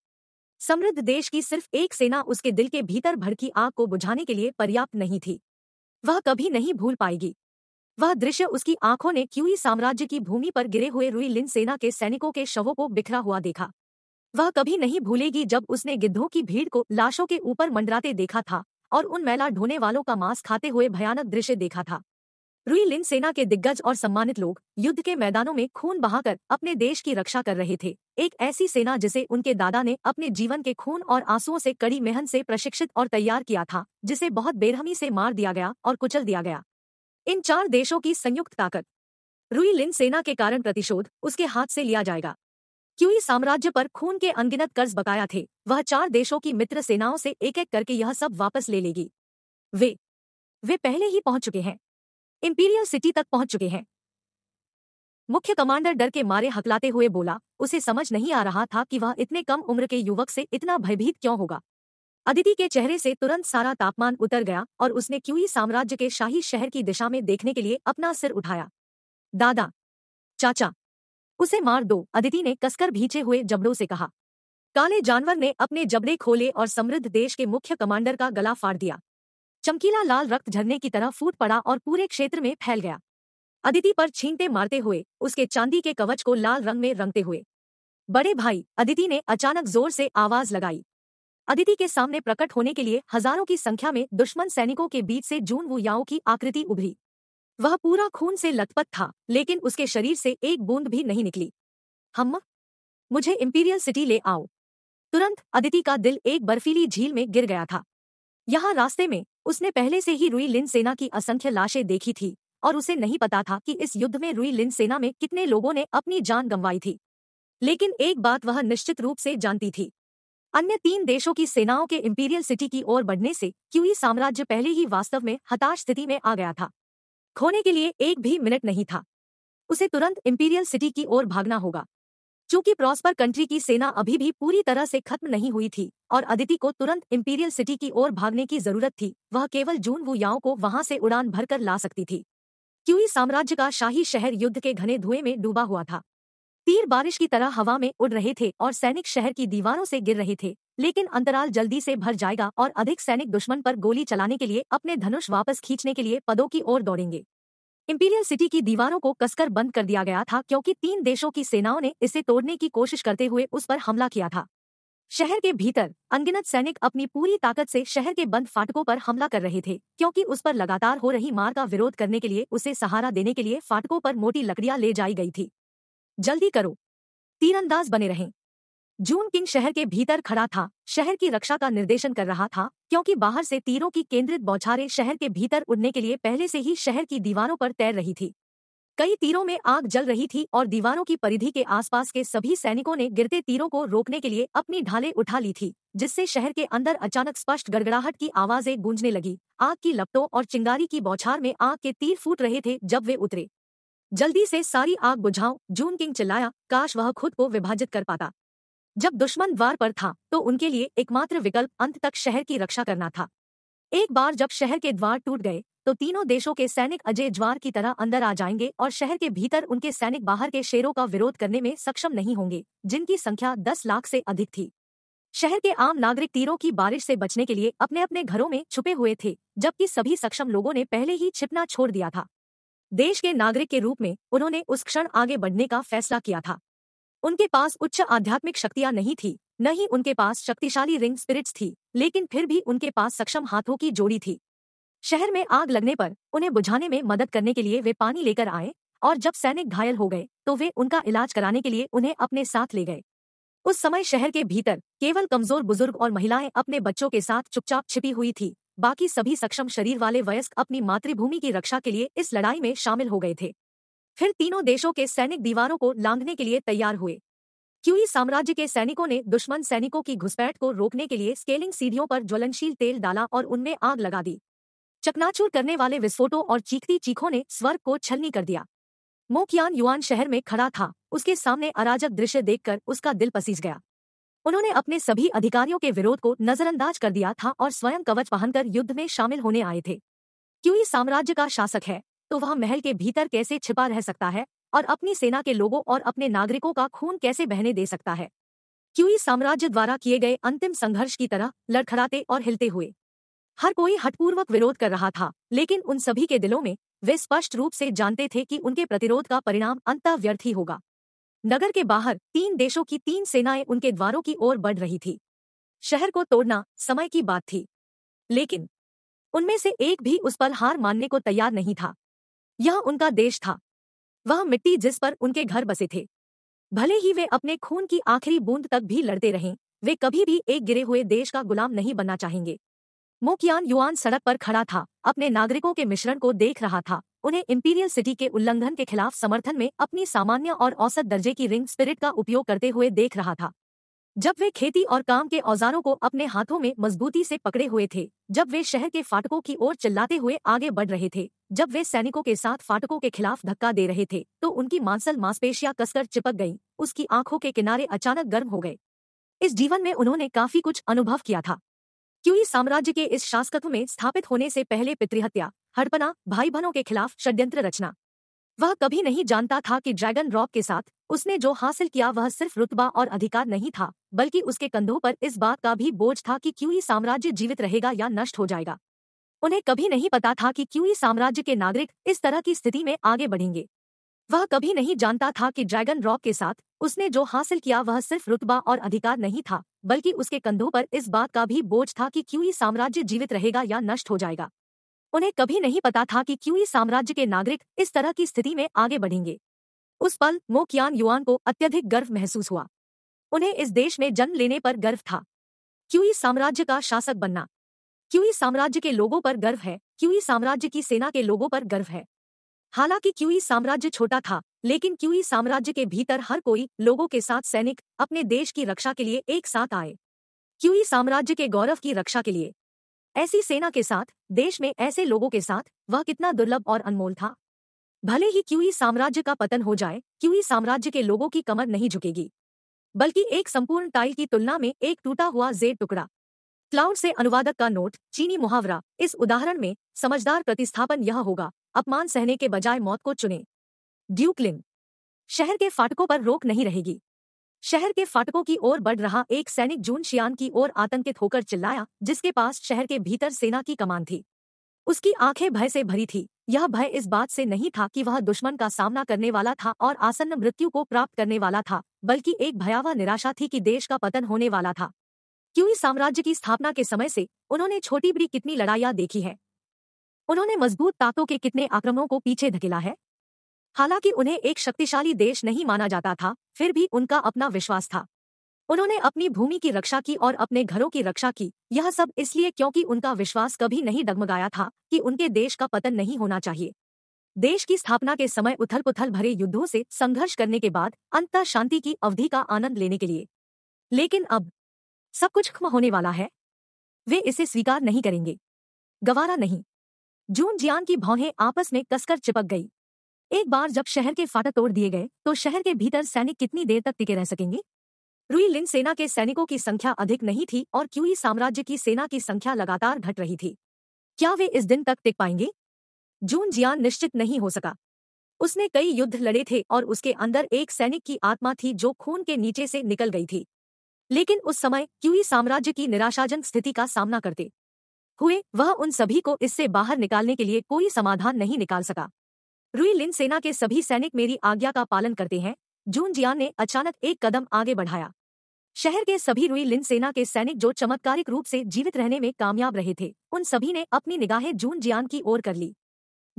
समृद्ध देश की सिर्फ एक सेना उसके दिल के भीतर भड़की आग को बुझाने के लिए पर्याप्त नहीं थी वह कभी नहीं भूल पाएगी वह दृश्य उसकी आंखों ने क्यूई साम्राज्य की भूमि पर गिरे हुए रुई लिन सेना के सैनिकों के शवों को बिखरा हुआ देखा वह कभी नहीं भूलेगी जब उसने गिद्धों की भीड़ को लाशों के ऊपर मंडराते देखा था और उन मैला ढोने वालों का मांस खाते हुए भयानक दृश्य देखा था रुई लिन सेना के दिग्गज और सम्मानित लोग युद्ध के मैदानों में खून बहाकर अपने देश की रक्षा कर रहे थे एक ऐसी सेना जिसे उनके दादा ने अपने जीवन के खून और आंसुओं से कड़ी मेहनत से प्रशिक्षित और तैयार किया था जिसे बहुत बेरहमी से मार दिया गया और कुचल दिया गया इन चार देशों की संयुक्त ताकत रुई लिन सेना के कारण प्रतिशोध उसके हाथ से लिया जाएगा क्यूई साम्राज्य पर खून के अनगिनत कर्ज बकाया थे वह चार देशों की मित्र सेनाओं से एक एक करके यह सब वापस ले लेगी वे वे पहले ही पहुंच चुके हैं इंपीरियल सिटी तक पहुंच चुके हैं मुख्य कमांडर डर के मारे हकलाते हुए बोला उसे समझ नहीं आ रहा था कि वह इतने कम उम्र के युवक से इतना भयभीत क्यों होगा अदिति के चेहरे से तुरंत सारा तापमान उतर गया और उसने क्यूई साम्राज्य के शाही शहर की दिशा में देखने के लिए अपना सिर उठाया दादा चाचा उसे मार दो अदिति ने कसकर भीचे हुए जबड़ों से कहा काले जानवर ने अपने जबड़े खोले और समृद्ध देश के मुख्य कमांडर का गला फाड़ दिया चमकीला लाल रक्त झरने की तरह फूट पड़ा और पूरे क्षेत्र में फैल गया अदिति पर छींटे मारते हुए उसके चांदी के कवच को लाल रंग में रंगते हुए बड़े भाई अदिति ने अचानक जोर से आवाज लगाई अदिति के सामने प्रकट होने के लिए हजारों की संख्या में दुश्मन सैनिकों के बीच से जून याओ की आकृति उभरी वह पूरा खून से लथपथ था लेकिन उसके शरीर से एक बूंद भी नहीं निकली हम हम्म, मुझे इंपीरियल सिटी ले आओ तुरंत अदिति का दिल एक बर्फीली झील में गिर गया था यहां रास्ते में उसने पहले से ही रुई लिन सेना की असंख्य लाशें देखी थी और उसे नहीं पता था कि इस युद्ध में रुई लिन सेना में कितने लोगों ने अपनी जान गंवाई थी लेकिन एक बात वह निश्चित रूप से जानती थी अन्य तीन देशों की सेनाओं के इम्पीरियल सिटी की ओर बढ़ने से क्यूई साम्राज्य पहले ही वास्तव में हताश स्थिति में आ गया था खोने के लिए एक भी मिनट नहीं था उसे तुरंत इम्पीरियल सिटी की ओर भागना होगा चूंकि प्रॉस्पर कंट्री की सेना अभी भी पूरी तरह से खत्म नहीं हुई थी और अदिति को तुरंत इम्पीरियल सिटी की ओर भागने की जरूरत थी वह केवल जून वुयाओं को वहां से उड़ान भरकर ला सकती थी क्यूई साम्राज्य का शाही शहर युद्ध के घने धुएं में डूबा हुआ था तीर बारिश की तरह हवा में उड़ रहे थे और सैनिक शहर की दीवारों से गिर रहे थे लेकिन अंतराल जल्दी से भर जाएगा और अधिक सैनिक दुश्मन पर गोली चलाने के लिए अपने धनुष वापस खींचने के लिए पदों की ओर दौड़ेंगे इंपीरियल सिटी की दीवारों को कसकर बंद कर दिया गया था क्योंकि तीन देशों की सेनाओं ने इसे तोड़ने की कोशिश करते हुए उस पर हमला किया था शहर के भीतर अनगिनत सैनिक अपनी पूरी ताकत से शहर के बंद फाटकों पर हमला कर रहे थे क्योंकि उस पर लगातार हो रही मार का विरोध करने के लिए उसे सहारा देने के लिए फाटकों पर मोटी लकड़ियां ले जाई गई थी जल्दी करो तीरंदाज बने रहें जून किंग शहर के भीतर खड़ा था शहर की रक्षा का निर्देशन कर रहा था क्योंकि बाहर से तीरों की केंद्रित बौछारें शहर के भीतर उड़ने के लिए पहले से ही शहर की दीवारों पर तैर रही थी कई तीरों में आग जल रही थी और दीवारों की परिधि के आसपास के सभी सैनिकों ने गिरते तीरों को रोकने के लिए अपनी ढालें उठा ली थी जिससे शहर के अंदर अचानक स्पष्ट गड़गड़ाहट की आवाजें गूंजने लगी आग की लपटों और चिंगारी की बौछार में आग के तीर फूट रहे थे जब वे उतरे जल्दी से सारी आग बुझाओ जून किंग चिल्लाया काश वह खुद को विभाजित कर पाता जब दुश्मन द्वार पर था तो उनके लिए एकमात्र विकल्प अंत तक शहर की रक्षा करना था एक बार जब शहर के द्वार टूट गए तो तीनों देशों के सैनिक अजय ज्वार की तरह अंदर आ जाएंगे और शहर के भीतर उनके सैनिक बाहर के शेरों का विरोध करने में सक्षम नहीं होंगे जिनकी संख्या दस लाख से अधिक थी शहर के आम नागरिक तीरों की बारिश से बचने के लिए अपने अपने घरों में छुपे हुए थे जबकि सभी सक्षम लोगों ने पहले ही छिपना छोड़ दिया था देश के नागरिक के रूप में उन्होंने उस क्षण आगे बढ़ने का फैसला किया था उनके पास उच्च आध्यात्मिक शक्तियां नहीं थी न ही उनके पास शक्तिशाली रिंग स्पिरिट्स थी लेकिन फिर भी उनके पास सक्षम हाथों की जोड़ी थी शहर में आग लगने पर उन्हें बुझाने में मदद करने के लिए वे पानी लेकर आए और जब सैनिक घायल हो गए तो वे उनका इलाज कराने के लिए उन्हें अपने साथ ले गए उस समय शहर के भीतर केवल कमजोर बुजुर्ग और महिलाएं अपने बच्चों के साथ चुपचाप छिपी हुई थी बाकी सभी सक्षम शरीर वाले वयस्क अपनी मातृभूमि की रक्षा के लिए इस लड़ाई में शामिल हो गए थे फिर तीनों देशों के सैनिक दीवारों को लांघने के लिए तैयार हुए क्यूई साम्राज्य के सैनिकों ने दुश्मन सैनिकों की घुसपैठ को रोकने के लिए स्केलिंग सीढ़ियों पर ज्वलनशील तेल डाला और उनमें आग लगा दी चकनाचूर करने वाले विस्फोटों और चीखती चीखों ने स्वर्ग को छलनी कर दिया मोकियान युआन शहर में खड़ा था उसके सामने अराजक दृश्य देखकर उसका दिल पसीज गया उन्होंने अपने सभी अधिकारियों के विरोध को नजरअंदाज कर दिया था और स्वयं कवच पहनकर युद्ध में शामिल होने आए थे क्यों साम्राज्य का शासक है तो वह महल के भीतर कैसे छिपा रह सकता है और अपनी सेना के लोगों और अपने नागरिकों का खून कैसे बहने दे सकता है क्यूई साम्राज्य द्वारा किए गए अंतिम संघर्ष की तरह लड़खड़ाते और हिलते हुए हर कोई हटपूर्वक विरोध कर रहा था लेकिन उन सभी के दिलों में वे स्पष्ट रूप से जानते थे कि उनके प्रतिरोध का परिणाम अंत व्यर्थी होगा नगर के बाहर तीन देशों की तीन सेनाएं उनके द्वारों की ओर बढ़ रही थी शहर को तोड़ना समय की बात थी लेकिन उनमें से एक भी उस पर हार मानने को तैयार नहीं था यह उनका देश था वह मिट्टी जिस पर उनके घर बसे थे भले ही वे अपने खून की आखिरी बूंद तक भी लड़ते रहें वे कभी भी एक गिरे हुए देश का गुलाम नहीं बनना चाहेंगे मोकियान युआन सड़क पर खड़ा था अपने नागरिकों के मिश्रण को देख रहा था उन्हें इंपीरियल सिटी के उल्लंघन के खिलाफ समर्थन में अपनी सामान्य और औसत दर्जे की रिंग स्पिरिट का उपयोग करते हुए देख रहा था जब वे खेती और काम के औजारों को अपने हाथों में मजबूती से पकड़े हुए थे जब वे शहर के फाटकों की ओर चिल्लाते हुए आगे बढ़ रहे थे जब वे सैनिकों के साथ फाटकों के खिलाफ धक्का दे रहे थे तो उनकी मांसल मांसपेशियां कसकर चिपक गईं, उसकी आंखों के किनारे अचानक गर्म हो गए इस जीवन में उन्होंने काफी कुछ अनुभव किया था क्यूँ साम्राज्य के इस शासकत्व में स्थापित होने से पहले पितृहत्या हड़पना भाई बहनों के खिलाफ षड्यंत्र रचना वह कभी नहीं जानता था कि ड्रैगन रॉक के साथ उसने जो हासिल किया वह सिर्फ रुतबा और अधिकार नहीं था बल्कि उसके कंधों पर इस बात का भी बोझ था कि ही साम्राज्य जीवित रहेगा या नष्ट हो जाएगा उन्हें कभी नहीं पता था कि ही साम्राज्य के नागरिक इस तरह की स्थिति में आगे बढ़ेंगे वह कभी नहीं जानता था कि ड्रैगन रॉक के साथ उसने जो हासिल किया वह सिर्फ रुतबा और अधिकार नहीं था बल्कि उसके कंधों पर इस बात का भी बोझ था कि ही साम्राज्य जीवित रहेगा या नष्ट हो जाएगा उन्हें कभी नहीं पता था कि क्यूई साम्राज्य के नागरिक इस तरह की स्थिति में आगे बढ़ेंगे उस पल मोकियान युआन को अत्यधिक गर्व महसूस हुआ उन्हें इस देश में जन्म लेने पर गर्व था क्यूई साम्राज्य का शासक बनना क्यूई साम्राज्य के लोगों पर गर्व है क्यूई साम्राज्य की सेना के लोगों पर गर्व है हालांकि क्यूई साम्राज्य छोटा था लेकिन क्यूई साम्राज्य के भीतर हर कोई लोगों के साथ सैनिक अपने देश की रक्षा के लिए एक साथ आए क्यूई साम्राज्य के गौरव की रक्षा के लिए ऐसी सेना के साथ देश में ऐसे लोगों के साथ वह कितना दुर्लभ और अनमोल था भले ही क्यूई साम्राज्य का पतन हो जाए क्यूई साम्राज्य के लोगों की कमर नहीं झुकेगी बल्कि एक संपूर्ण टाइल की तुलना में एक टूटा हुआ जेड टुकड़ा क्लाउड से अनुवादक का नोट चीनी मुहावरा इस उदाहरण में समझदार प्रतिस्थापन यह होगा अपमान सहने के बजाय मौत को चुने ड्यूकलिन शहर के फाटकों पर रोक नहीं रहेगी शहर के फाटकों की ओर बढ़ रहा एक सैनिक जून शियान की ओर आतंकित होकर चिल्लाया जिसके पास शहर के भीतर सेना की कमान थी उसकी आंखें भय से भरी थी यह भय इस बात से नहीं था कि वह दुश्मन का सामना करने वाला था और आसन्न मृत्यु को प्राप्त करने वाला था बल्कि एक भयावह निराशा थी कि देश का पतन होने वाला था क्योंकि साम्राज्य की स्थापना के समय से उन्होंने छोटी बड़ी कितनी लड़ाइयाँ देखी है उन्होंने मजबूत ताकतों के कितने आक्रमणों को पीछे धकेला है हालांकि उन्हें एक शक्तिशाली देश नहीं माना जाता था फिर भी उनका अपना विश्वास था उन्होंने अपनी भूमि की रक्षा की और अपने घरों की रक्षा की यह सब इसलिए क्योंकि उनका विश्वास कभी नहीं डगमगाया था कि उनके देश का पतन नहीं होना चाहिए देश की स्थापना के समय उथल पुथल भरे युद्धों से संघर्ष करने के बाद अंत शांति की अवधि का आनंद लेने के लिए लेकिन अब सब कुछ खत्म होने वाला है वे इसे स्वीकार नहीं करेंगे गवारा नहीं जून जियान की भौहें आपस में कसकर चिपक गई एक बार जब शहर के फाटक तोड़ दिए गए तो शहर के भीतर सैनिक कितनी देर तक टिके रह सकेंगे रुई लिन सेना के सैनिकों की संख्या अधिक नहीं थी और क्यूई साम्राज्य की सेना की संख्या लगातार घट रही थी क्या वे इस दिन तक टिक पाएंगे जून जियान निश्चित नहीं हो सका उसने कई युद्ध लड़े थे और उसके अंदर एक सैनिक की आत्मा थी जो खून के नीचे से निकल गई थी लेकिन उस समय क्यूई साम्राज्य की निराशाजनक स्थिति का सामना करते हुए वह उन सभी को इससे बाहर निकालने के लिए कोई समाधान नहीं निकाल सका रुई लिन सेना के सभी सैनिक मेरी आज्ञा का पालन करते हैं जून जियान ने अचानक एक कदम आगे बढ़ाया शहर के सभी रुई लिन सेना के सैनिक जो चमत्कारिक रूप से जीवित रहने में कामयाब रहे थे उन सभी ने अपनी निगाहें जून जियान की ओर कर ली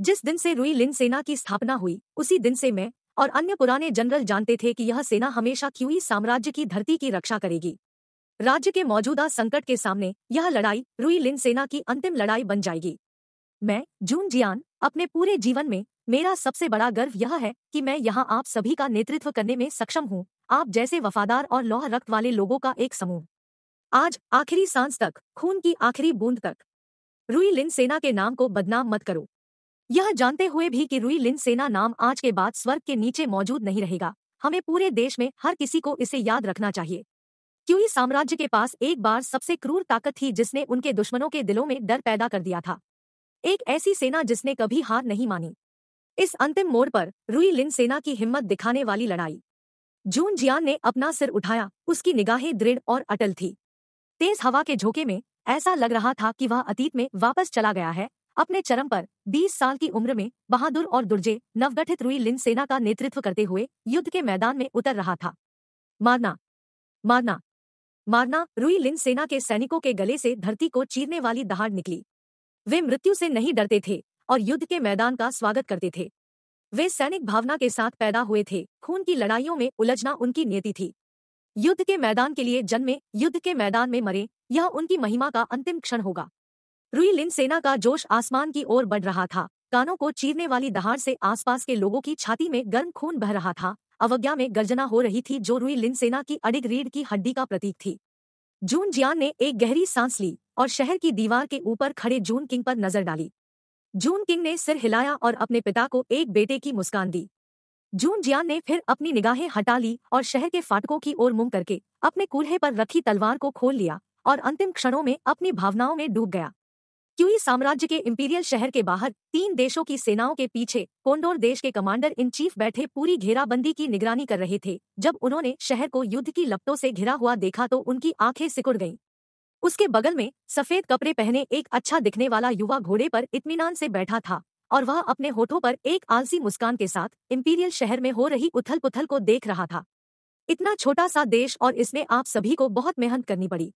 जिस दिन से रुई लिन सेना की स्थापना हुई उसी दिन से मैं और अन्य पुराने जनरल जानते थे कि यह सेना हमेशा क्यूई साम्राज्य की धरती की रक्षा करेगी राज्य के मौजूदा संकट के सामने यह लड़ाई रुई लिन सेना की अंतिम लड़ाई बन जाएगी मैं जून जियान अपने पूरे जीवन में मेरा सबसे बड़ा गर्व यह है कि मैं यहाँ आप सभी का नेतृत्व करने में सक्षम हूँ आप जैसे वफादार और लौह रक्त वाले लोगों का एक समूह आज आखिरी सांस तक खून की आखिरी बूंद तक रुई लिन सेना के नाम को बदनाम मत करो यह जानते हुए भी कि रुई लिन सेना नाम आज के बाद स्वर्ग के नीचे मौजूद नहीं रहेगा हमें पूरे देश में हर किसी को इसे याद रखना चाहिए क्यों साम्राज्य के पास एक बार सबसे क्रूर ताकत थी जिसने उनके दुश्मनों के दिलों में डर पैदा कर दिया था एक ऐसी सेना जिसने कभी हार नहीं मानी इस अंतिम मोड़ पर रुई लिन सेना की हिम्मत दिखाने वाली लड़ाई जून जियान ने अपना सिर उठाया उसकी निगाहें दृढ़ और अटल थी तेज हवा के झोंके में ऐसा लग रहा था कि वह अतीत में वापस चला गया है अपने चरम पर 20 साल की उम्र में बहादुर और दुर्जे नवगठित रुई लिन सेना का नेतृत्व करते हुए युद्ध के मैदान में उतर रहा था मारना मारना मारना रुई लिन सेना के सैनिकों के गले से धरती को चीरने वाली दहाड़ निकली वे मृत्यु से नहीं डरते थे और युद्ध के मैदान का स्वागत करते थे वे सैनिक भावना के साथ पैदा हुए थे खून की लड़ाइयों में उलझना उनकी नियति थी युद्ध के मैदान के लिए जन्मे युद्ध के मैदान में मरे यह उनकी महिमा का अंतिम क्षण होगा रुई लिन सेना का जोश आसमान की ओर बढ़ रहा था कानों को चीरने वाली दहाड़ से आसपास के लोगों की छाती में गर्म खून बह रहा था अवज्ञा में गर्जना हो रही थी जो रुई लिन सेना की अड़िग रीढ़ की हड्डी का प्रतीक थी जून जियान ने एक गहरी सांस ली और शहर की दीवार के ऊपर खड़े जून किंग पर नजर डाली जून किंग ने सिर हिलाया और अपने पिता को एक बेटे की मुस्कान दी जून जियान ने फिर अपनी निगाहें हटा ली और शहर के फाटकों की ओर मुंह करके अपने कूल्हे पर रखी तलवार को खोल लिया और अंतिम क्षणों में अपनी भावनाओं में डूब गया क्यूई साम्राज्य के इंपीरियल शहर के बाहर तीन देशों की सेनाओं के पीछे कोंडोर देश के कमांडर इन चीफ बैठे पूरी घेराबंदी की निगरानी कर रहे थे जब उन्होंने शहर को युद्ध की लपटों से घिरा हुआ देखा तो उनकी आंखें सिकुड़ गईं उसके बगल में सफेद कपड़े पहने एक अच्छा दिखने वाला युवा घोड़े पर इतमान से बैठा था और वह अपने होठों पर एक आलसी मुस्कान के साथ इम्पीरियल शहर में हो रही उथल पुथल को देख रहा था इतना छोटा सा देश और इसमें आप सभी को बहुत मेहनत करनी पड़ी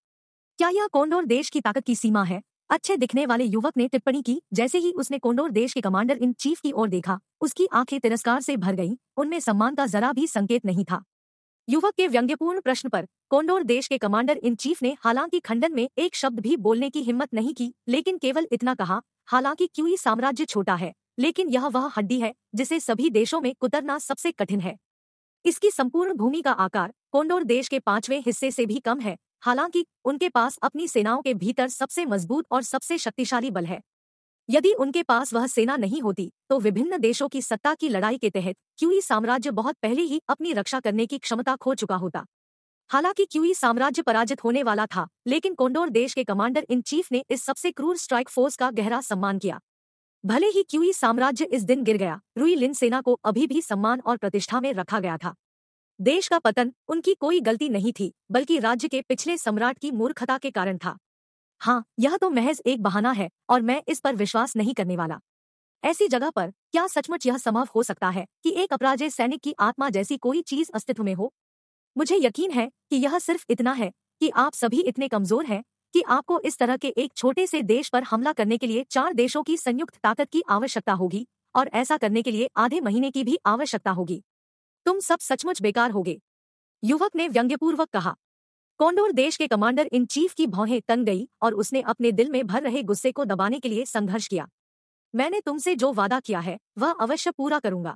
क्या यह कोंडोर देश की ताकत की सीमा है अच्छे दिखने वाले युवक ने टिप्पणी की जैसे ही उसने कोंडोर देश के कमांडर इन चीफ की ओर देखा उसकी आंखें तिरस्कार से भर गईं उनमें सम्मान का जरा भी संकेत नहीं था युवक के व्यंग्यपूर्ण प्रश्न पर कोंडोर देश के कमांडर इन चीफ ने हालांकि खंडन में एक शब्द भी बोलने की हिम्मत नहीं की लेकिन केवल इतना कहा हालांकि क्यूई साम्राज्य छोटा है लेकिन यह वह हड्डी है जिसे सभी देशों में कुतरना सबसे कठिन है इसकी संपूर्ण भूमि का आकार कोंडोर देश के पांचवें हिस्से से भी कम है हालांकि उनके पास अपनी सेनाओं के भीतर सबसे मजबूत और सबसे शक्तिशाली बल है यदि उनके पास वह सेना नहीं होती तो विभिन्न देशों की सत्ता की लड़ाई के तहत क्यूई साम्राज्य बहुत पहले ही अपनी रक्षा करने की क्षमता खो चुका होता हालांकि क्यूई साम्राज्य पराजित होने वाला था लेकिन कोंडोर देश के कमांडर इन चीफ ने इस सबसे क्रूर स्ट्राइक फोर्स का गहरा सम्मान किया भले ही क्यूई साम्राज्य इस दिन गिर गया रुई लिन सेना को अभी भी सम्मान और प्रतिष्ठा में रखा गया था देश का पतन उनकी कोई गलती नहीं थी बल्कि राज्य के पिछले सम्राट की मूर्खता के कारण था हाँ यह तो महज एक बहाना है और मैं इस पर विश्वास नहीं करने वाला ऐसी जगह पर क्या सचमुच यह संभव हो सकता है कि एक अपराजय सैनिक की आत्मा जैसी कोई चीज अस्तित्व में हो मुझे यकीन है कि यह सिर्फ इतना है कि आप सभी इतने कमजोर हैं कि आपको इस तरह के एक छोटे से देश पर हमला करने के लिए चार देशों की संयुक्त ताकत की आवश्यकता होगी और ऐसा करने के लिए आधे महीने की भी आवश्यकता होगी तुम सब सचमुच बेकार होगे युवक ने व्यंग्यपूर्वक कहा कोंडोर देश के कमांडर इन चीफ की भौहें तन गई और उसने अपने दिल में भर रहे गुस्से को दबाने के लिए संघर्ष किया मैंने तुमसे जो वादा किया है वह अवश्य पूरा करूंगा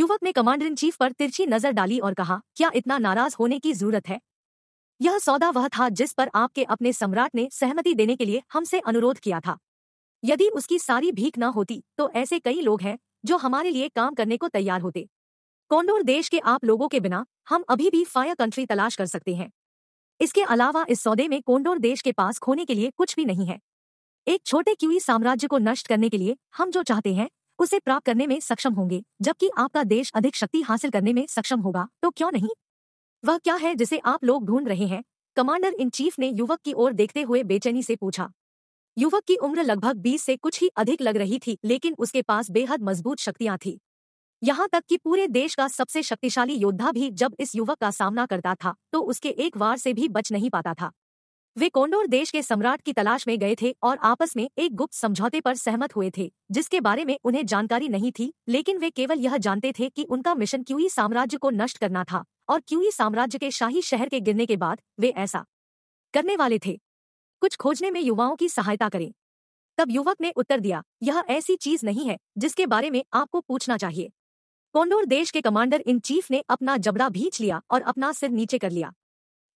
युवक ने कमांडर इन चीफ पर तिरछी नजर डाली और कहा क्या इतना नाराज होने की जरूरत है यह सौदा वह था जिस पर आपके अपने सम्राट ने सहमति देने के लिए हमसे अनुरोध किया था यदि उसकी सारी भीख न होती तो ऐसे कई लोग हैं जो हमारे लिए काम करने को तैयार होते कोंडोर देश के आप लोगों के बिना हम अभी भी फायर कंट्री तलाश कर सकते हैं इसके अलावा इस सौदे में कोंडोर देश के पास खोने के लिए कुछ भी नहीं है एक छोटे क्यूई साम्राज्य को नष्ट करने के लिए हम जो चाहते हैं उसे प्राप्त करने में सक्षम होंगे जबकि आपका देश अधिक शक्ति हासिल करने में सक्षम होगा तो क्यों नहीं वह क्या है जिसे आप लोग ढूंढ रहे हैं कमांडर इन चीफ ने युवक की ओर देखते हुए बेचैनी से पूछा युवक की उम्र लगभग बीस से कुछ ही अधिक लग रही थी लेकिन उसके पास बेहद मजबूत शक्तियां थी यहाँ तक कि पूरे देश का सबसे शक्तिशाली योद्धा भी जब इस युवक का सामना करता था तो उसके एक वार से भी बच नहीं पाता था वे कोंडोर देश के सम्राट की तलाश में गए थे और आपस में एक गुप्त समझौते पर सहमत हुए थे जिसके बारे में उन्हें जानकारी नहीं थी लेकिन वे केवल यह जानते थे कि उनका मिशन क्यूई साम्राज्य को नष्ट करना था और क्यूई साम्राज्य के शाही शहर के गिरने के बाद वे ऐसा करने वाले थे कुछ खोजने में युवाओं की सहायता करें तब युवक ने उत्तर दिया यह ऐसी चीज नहीं है जिसके बारे में आपको पूछना चाहिए कोंडोर देश के कमांडर इन चीफ ने अपना जबड़ा भींच लिया और अपना सिर नीचे कर लिया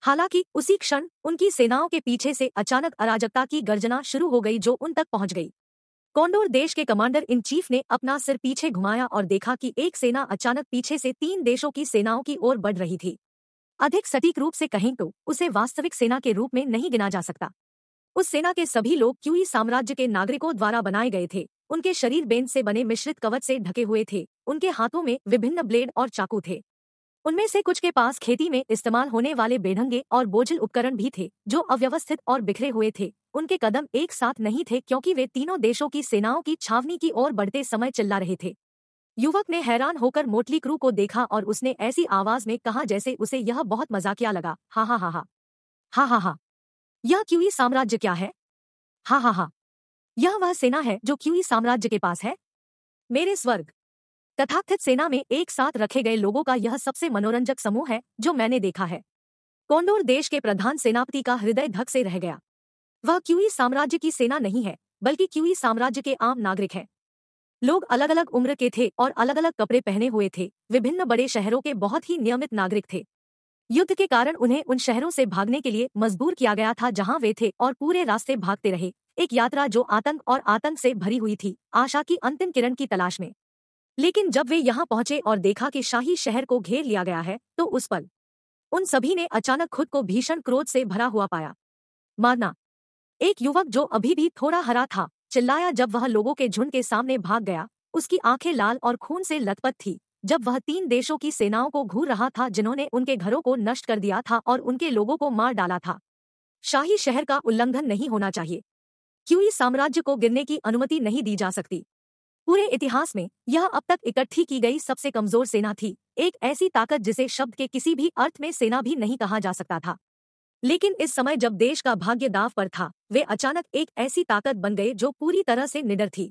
हालांकि उसी क्षण उनकी सेनाओं के पीछे से अचानक अराजकता की गर्जना शुरू हो गई जो उन तक पहुंच गई कोंडोर देश के कमांडर इन चीफ ने अपना सिर पीछे घुमाया और देखा कि एक सेना अचानक पीछे से तीन देशों की सेनाओं की ओर बढ़ रही थी अधिक सटीक रूप से कहें तो उसे वास्तविक सेना के रूप में नहीं गिना जा सकता उस सेना के सभी लोग क्यूई साम्राज्य के नागरिकों द्वारा बनाए गए थे उनके शरीर बेंद से बने मिश्रित कवच से ढके हुए थे उनके हाथों में विभिन्न ब्लेड और चाकू थे उनमें से कुछ के पास खेती में इस्तेमाल होने वाले बेढंगे और बोझल उपकरण भी थे जो अव्यवस्थित और बिखरे हुए थे उनके कदम एक साथ नहीं थे क्योंकि वे तीनों देशों की सेनाओं की छावनी की ओर बढ़ते समय चिल्ला रहे थे युवक ने हैरान होकर मोटली क्रू को देखा और उसने ऐसी आवाज में कहा जैसे उसे यह बहुत मजाकिया लगा हा हा हा हा हा हा हा यह क्यूई साम्राज्य क्या है हा हा हा यह वह सेना है जो क्यूई साम्राज्य के पास है मेरे स्वर्ग तथाकथित सेना में एक साथ रखे गए लोगों का यह सबसे मनोरंजक समूह है जो मैंने देखा है कोंडोर देश के प्रधान सेनापति का हृदय धक से रह गया वह क्यूई साम्राज्य की सेना नहीं है बल्कि क्यूई साम्राज्य के आम नागरिक हैं लोग अलग अलग उम्र के थे और अलग अलग कपड़े पहने हुए थे विभिन्न बड़े शहरों के बहुत ही नियमित नागरिक थे युद्ध के कारण उन्हें उन शहरों से भागने के लिए मजबूर किया गया था जहां वे थे और पूरे रास्ते भागते रहे एक यात्रा जो आतंक और आतंक से भरी हुई थी आशा की अंतिम किरण की तलाश में लेकिन जब वे यहाँ पहुंचे और देखा कि शाही शहर को घेर लिया गया है तो उस पल उन सभी ने अचानक खुद को भीषण क्रोध से भरा हुआ पाया मारना एक युवक जो अभी भी थोड़ा हरा था चिल्लाया जब वह लोगों के झुंड के सामने भाग गया उसकी आंखें लाल और खून से लथपथ थी जब वह तीन देशों की सेनाओं को घूर रहा था जिन्होंने उनके घरों को नष्ट कर दिया था और उनके लोगों को मार डाला था शाही शहर का उल्लंघन नहीं होना चाहिए क्यूई साम्राज्य को गिरने की अनुमति नहीं दी जा सकती पूरे इतिहास में यह अब तक इकट्ठी की गई सबसे कमजोर सेना थी एक ऐसी ताकत जिसे शब्द के किसी भी अर्थ में सेना भी नहीं कहा जा सकता था लेकिन इस समय जब देश का भाग्य दाव पर था वे अचानक एक ऐसी ताकत बन गए जो पूरी तरह से निडर थी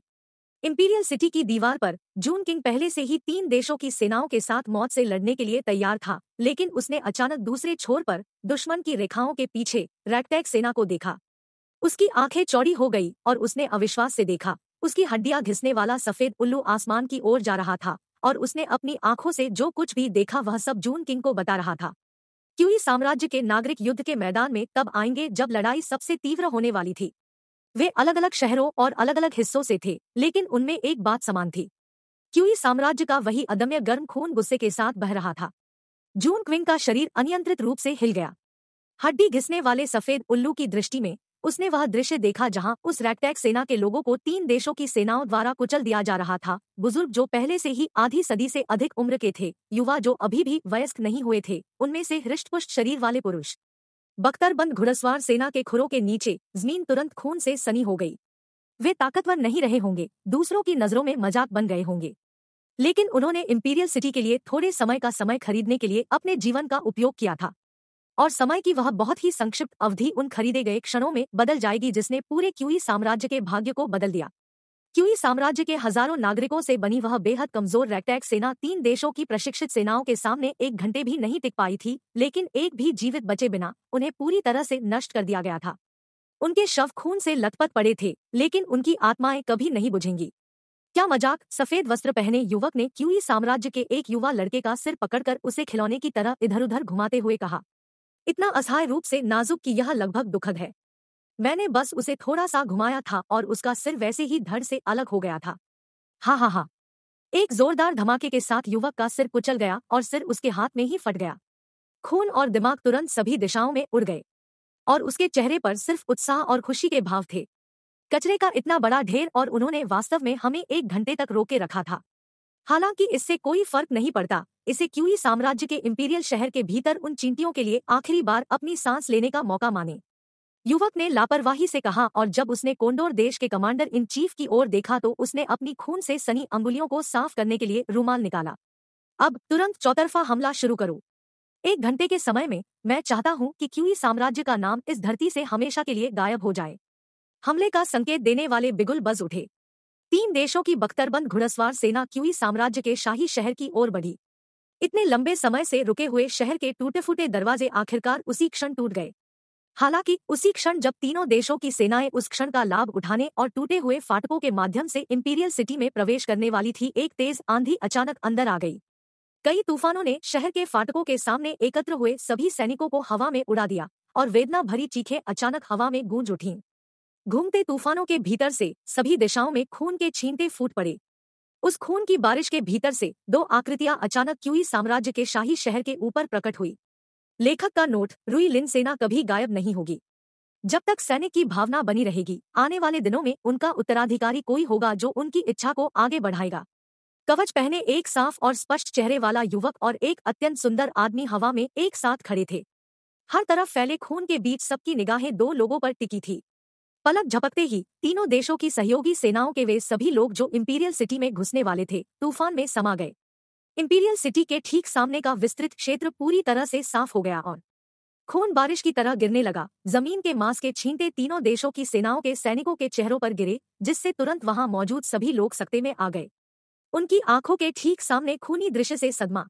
इंपीरियल सिटी की दीवार पर जून किंग पहले से ही तीन देशों की सेनाओं के साथ मौत से लड़ने के लिए तैयार था लेकिन उसने अचानक दूसरे छोर पर दुश्मन की रेखाओं के पीछे रैगटैग सेना को देखा उसकी आंखें चौड़ी हो गई और उसने अविश्वास से देखा उसकी हड्डियां घिसने वाला सफेद उल्लू आसमान की ओर जा रहा था और उसने अपनी आंखों से जो कुछ भी देखा वह सब जून किंग को बता रहा था क्यूई साम्राज्य के नागरिक युद्ध के मैदान में तब आएंगे जब लड़ाई सबसे तीव्र होने वाली थी वे अलग अलग शहरों और अलग अलग हिस्सों से थे लेकिन उनमें एक बात समान थी क्यूई साम्राज्य का वही अदम्य गर्म खून गुस्से के साथ बह रहा था जून क्विंग का शरीर अनियंत्रित रूप से हिल गया हड्डी घिसने वाले सफेद उल्लू की दृष्टि में उसने वह दृश्य देखा जहां उस रैक्टैक सेना के लोगों को तीन देशों की सेनाओं द्वारा कुचल दिया जा रहा था बुजुर्ग जो पहले से ही आधी सदी से अधिक उम्र के थे युवा जो अभी भी वयस्क नहीं हुए थे उनमें से हृष्टपुष्ट शरीर वाले पुरुष बख्तरबंद घुड़सवार सेना के खुरों के नीचे जमीन तुरंत खून से सनी हो गई वे ताकतवर नहीं रहे होंगे दूसरों की नजरों में मजाक बन गए होंगे लेकिन उन्होंने इंपीरियल सिटी के लिए थोड़े समय का समय खरीदने के लिए अपने जीवन का उपयोग किया था और समय की वह बहुत ही संक्षिप्त अवधि उन खरीदे गए क्षणों में बदल जाएगी जिसने पूरे क्यूई साम्राज्य के भाग्य को बदल दिया क्यूई साम्राज्य के हजारों नागरिकों से बनी वह बेहद कमजोर रैक्टैक सेना तीन देशों की प्रशिक्षित सेनाओं के सामने एक घंटे भी नहीं टिक पाई थी लेकिन एक भी जीवित बचे बिना उन्हें पूरी तरह से नष्ट कर दिया गया था उनके शव खून से लथपथ पड़े थे लेकिन उनकी आत्माएं कभी नहीं बुझेंगी क्या मजाक सफेद वस्त्र पहने युवक ने क्यूई साम्राज्य के एक युवा लड़के का सिर पकड़कर उसे खिलौने की तरह इधर उधर घुमाते हुए कहा इतना असहाय रूप से नाजुक की यह लगभग दुखद है मैंने बस उसे थोड़ा सा घुमाया था और उसका सिर वैसे ही धड़ से अलग हो गया था हाँ हाँ हाँ एक जोरदार धमाके के साथ युवक का सिर कुचल गया और सिर उसके हाथ में ही फट गया खून और दिमाग तुरंत सभी दिशाओं में उड़ गए और उसके चेहरे पर सिर्फ उत्साह और खुशी के भाव थे कचरे का इतना बड़ा ढेर और उन्होंने वास्तव में हमें एक घंटे तक रोके रखा था हालांकि इससे कोई फर्क नहीं पड़ता इसे क्यूई साम्राज्य के इंपीरियल शहर के भीतर उन चिंतियों के लिए आखिरी बार अपनी सांस लेने का मौका माने युवक ने लापरवाही से कहा और जब उसने कोंडोर देश के कमांडर इन चीफ की ओर देखा तो उसने अपनी खून से सनी अंगुलियों को साफ करने के लिए रूमाल निकाला अब तुरंत चौतरफा हमला शुरू करो एक घंटे के समय में मैं चाहता हूं कि क्यूई साम्राज्य का नाम इस धरती से हमेशा के लिए गायब हो जाए हमले का संकेत देने वाले बिगुल बज उठे तीन देशों की बख्तरबंद घुड़सवार सेना क्यूई साम्राज्य के शाही शहर की ओर बढ़ी इतने लंबे समय से रुके हुए शहर के टूटे फूटे दरवाजे आखिरकार उसी क्षण टूट गए हालांकि उसी क्षण जब तीनों देशों की सेनाएं उस क्षण का लाभ उठाने और टूटे हुए फाटकों के माध्यम से इंपीरियल सिटी में प्रवेश करने वाली थी एक तेज आंधी अचानक अंदर आ गई कई तूफानों ने शहर के फाटकों के सामने एकत्र हुए सभी सैनिकों को हवा में उड़ा दिया और वेदना भरी चीखें अचानक हवा में गूंज उठी घूमते तूफानों के भीतर से सभी दिशाओं में खून के छीनते फूट पड़े उस खून की बारिश के भीतर से दो आकृतियां अचानक क्यूई साम्राज्य के शाही शहर के ऊपर प्रकट हुई लेखक का नोट रुई लिन सेना कभी गायब नहीं होगी जब तक सैनिक की भावना बनी रहेगी आने वाले दिनों में उनका उत्तराधिकारी कोई होगा जो उनकी इच्छा को आगे बढ़ाएगा कवच पहने एक साफ और स्पष्ट चेहरे वाला युवक और एक अत्यंत सुंदर आदमी हवा में एक साथ खड़े थे हर तरफ फैले खून के बीच सबकी निगाहें दो लोगों पर टिकी थी पलक झपकते ही तीनों देशों की सहयोगी सेनाओं के वे सभी लोग जो इंपीरियल सिटी में घुसने वाले थे तूफान में समा गए इंपीरियल सिटी के ठीक सामने का विस्तृत क्षेत्र पूरी तरह से साफ हो गया और खून बारिश की तरह गिरने लगा जमीन के मांस के छींटे तीनों देशों की सेनाओं के सैनिकों के चेहरों पर गिरे जिससे तुरंत वहां मौजूद सभी लोग सकते में आ गए उनकी आंखों के ठीक सामने खूनी दृश्य से सदमा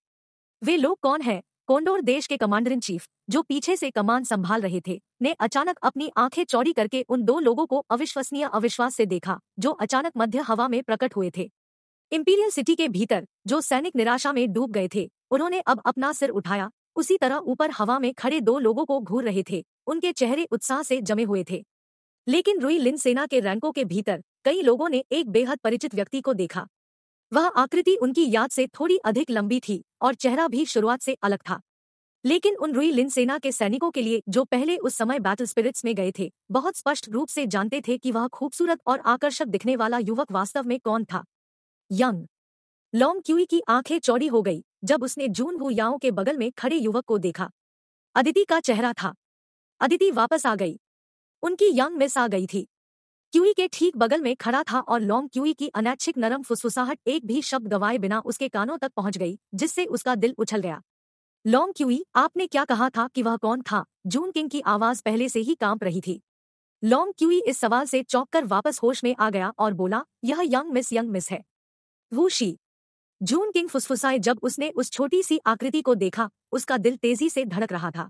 वे लोग कौन है कोंडोर देश के कमांडर इन चीफ जो पीछे से कमान संभाल रहे थे ने अचानक अपनी आंखें चौड़ी करके उन दो लोगों को अविश्वसनीय अविश्वास से देखा जो अचानक मध्य हवा में प्रकट हुए थे इंपीरियल सिटी के भीतर जो सैनिक निराशा में डूब गए थे उन्होंने अब अपना सिर उठाया उसी तरह ऊपर हवा में खड़े दो लोगों को घूर रहे थे उनके चेहरे उत्साह से जमे हुए थे लेकिन रुई लिन सेना के रैंकों के भीतर कई लोगों ने एक बेहद परिचित व्यक्ति को देखा वह आकृति उनकी याद से थोड़ी अधिक लंबी थी और चेहरा भी शुरुआत से अलग था लेकिन उन रुई लिन सेना के सैनिकों के लिए जो पहले उस समय बैटल स्पिरिट्स में गए थे बहुत स्पष्ट रूप से जानते थे कि वह खूबसूरत और आकर्षक दिखने वाला युवक वास्तव में कौन था यंग लॉन्ग क्यूई की आंखें चौड़ी हो गई जब उसने जून याओ के बगल में खड़े युवक को देखा अदिति का चेहरा था अदिति वापस आ गई उनकी यंग मिस आ गई थी क्यूई के ठीक बगल में खड़ा था और लॉन्ग क्यूई की अनैच्छिक नरम फुसफुसाहट एक भी शब्द गवाए बिना उसके कानों तक पहुंच गई जिससे उसका दिल उछल गया लॉन्ग क्यूई आपने क्या कहा था कि वह कौन था जून किंग की आवाज पहले से ही कांप रही थी लॉन्ग क्यूई इस सवाल से चौंक कर वापस होश में आ गया और बोला यह यंग मिस यंग मिस है वूशी जून किंग फुसफुसाए जब उसने उस छोटी सी आकृति को देखा उसका दिल तेजी से धड़क रहा था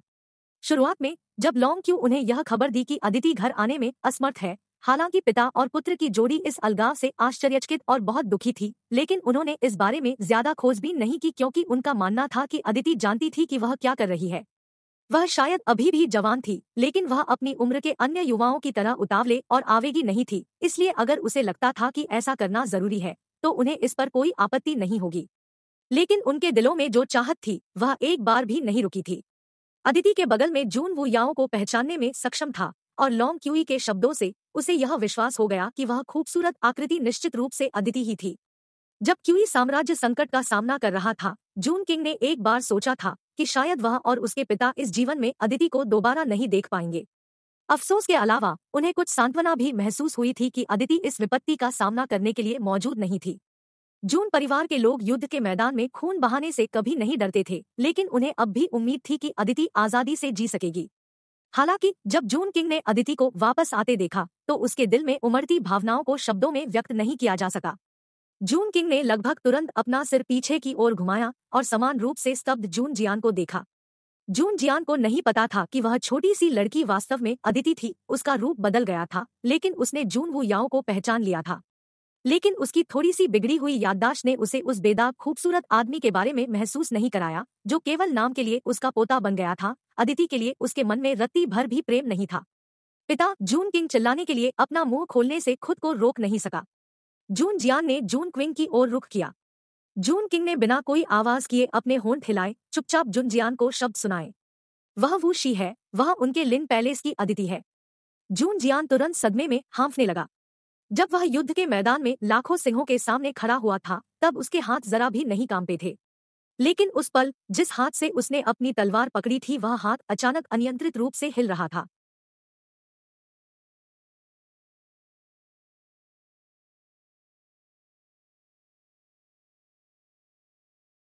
शुरुआत में जब लॉन्ग क्यू उन्हें यह खबर दी कि अदिति घर आने में असमर्थ है हालांकि पिता और पुत्र की जोड़ी इस अलगाव से आश्चर्यचकित और बहुत दुखी थी लेकिन उन्होंने इस बारे में ज्यादा खोजबीन नहीं की क्योंकि उनका मानना था कि अदिति जानती थी कि वह क्या कर रही है वह शायद अभी भी जवान थी लेकिन वह अपनी उम्र के अन्य युवाओं की तरह उतावले और आवेगी नहीं थी इसलिए अगर उसे लगता था कि ऐसा करना जरूरी है तो उन्हें इस पर कोई आपत्ति नहीं होगी लेकिन उनके दिलों में जो चाहत थी वह एक बार भी नहीं रुकी थी अदिति के बगल में जून वु याओ को पहचानने में सक्षम था और लॉन्ग क्यूई के शब्दों से उसे यह विश्वास हो गया कि वह खूबसूरत आकृति निश्चित रूप से अदिति ही थी जब क्यूई साम्राज्य संकट का सामना कर रहा था जून किंग ने एक बार सोचा था कि शायद वह और उसके पिता इस जीवन में अदिति को दोबारा नहीं देख पाएंगे अफसोस के अलावा उन्हें कुछ सांत्वना भी महसूस हुई थी कि अदिति इस विपत्ति का सामना करने के लिए मौजूद नहीं थी जून परिवार के लोग युद्ध के मैदान में खून बहाने से कभी नहीं डरते थे लेकिन उन्हें अब भी उम्मीद थी कि अदिति आजादी से जी सकेगी हालांकि जब जून किंग ने अदिति को वापस आते देखा तो उसके दिल में उमड़ती भावनाओं को शब्दों में व्यक्त नहीं किया जा सका जून किंग ने लगभग तुरंत अपना सिर पीछे की ओर घुमाया और समान रूप से स्तब्ध जून जियान को देखा जून जियान को नहीं पता था कि वह छोटी सी लड़की वास्तव में अदिति थी उसका रूप बदल गया था लेकिन उसने जून वू याओ को पहचान लिया था लेकिन उसकी थोड़ी सी बिगड़ी हुई याददाश्त ने उसे उस बेदाग खूबसूरत आदमी के बारे में महसूस नहीं कराया जो केवल नाम के लिए उसका पोता बन गया था अदिति के लिए उसके मन में रत्ती भर भी प्रेम नहीं था पिता जून किंग चिल्लाने के लिए अपना मुंह खोलने से खुद को रोक नहीं सका जून जियान ने जून क्विंग की ओर रुख किया जून किंग ने बिना कोई आवाज किए अपने होंठ हिलाए चुपचाप जुनजियान को शब्द सुनाए वह वो शी है वह उनके लिन पैलेस की अदिति है जून जियान तुरंत सदमे में हाँफने लगा जब वह युद्ध के मैदान में लाखों सिंहों के सामने खड़ा हुआ था तब उसके हाथ जरा भी नहीं कांपे थे लेकिन उस पल जिस हाथ से उसने अपनी तलवार पकड़ी थी वह हाथ अचानक अनियंत्रित रूप से हिल रहा था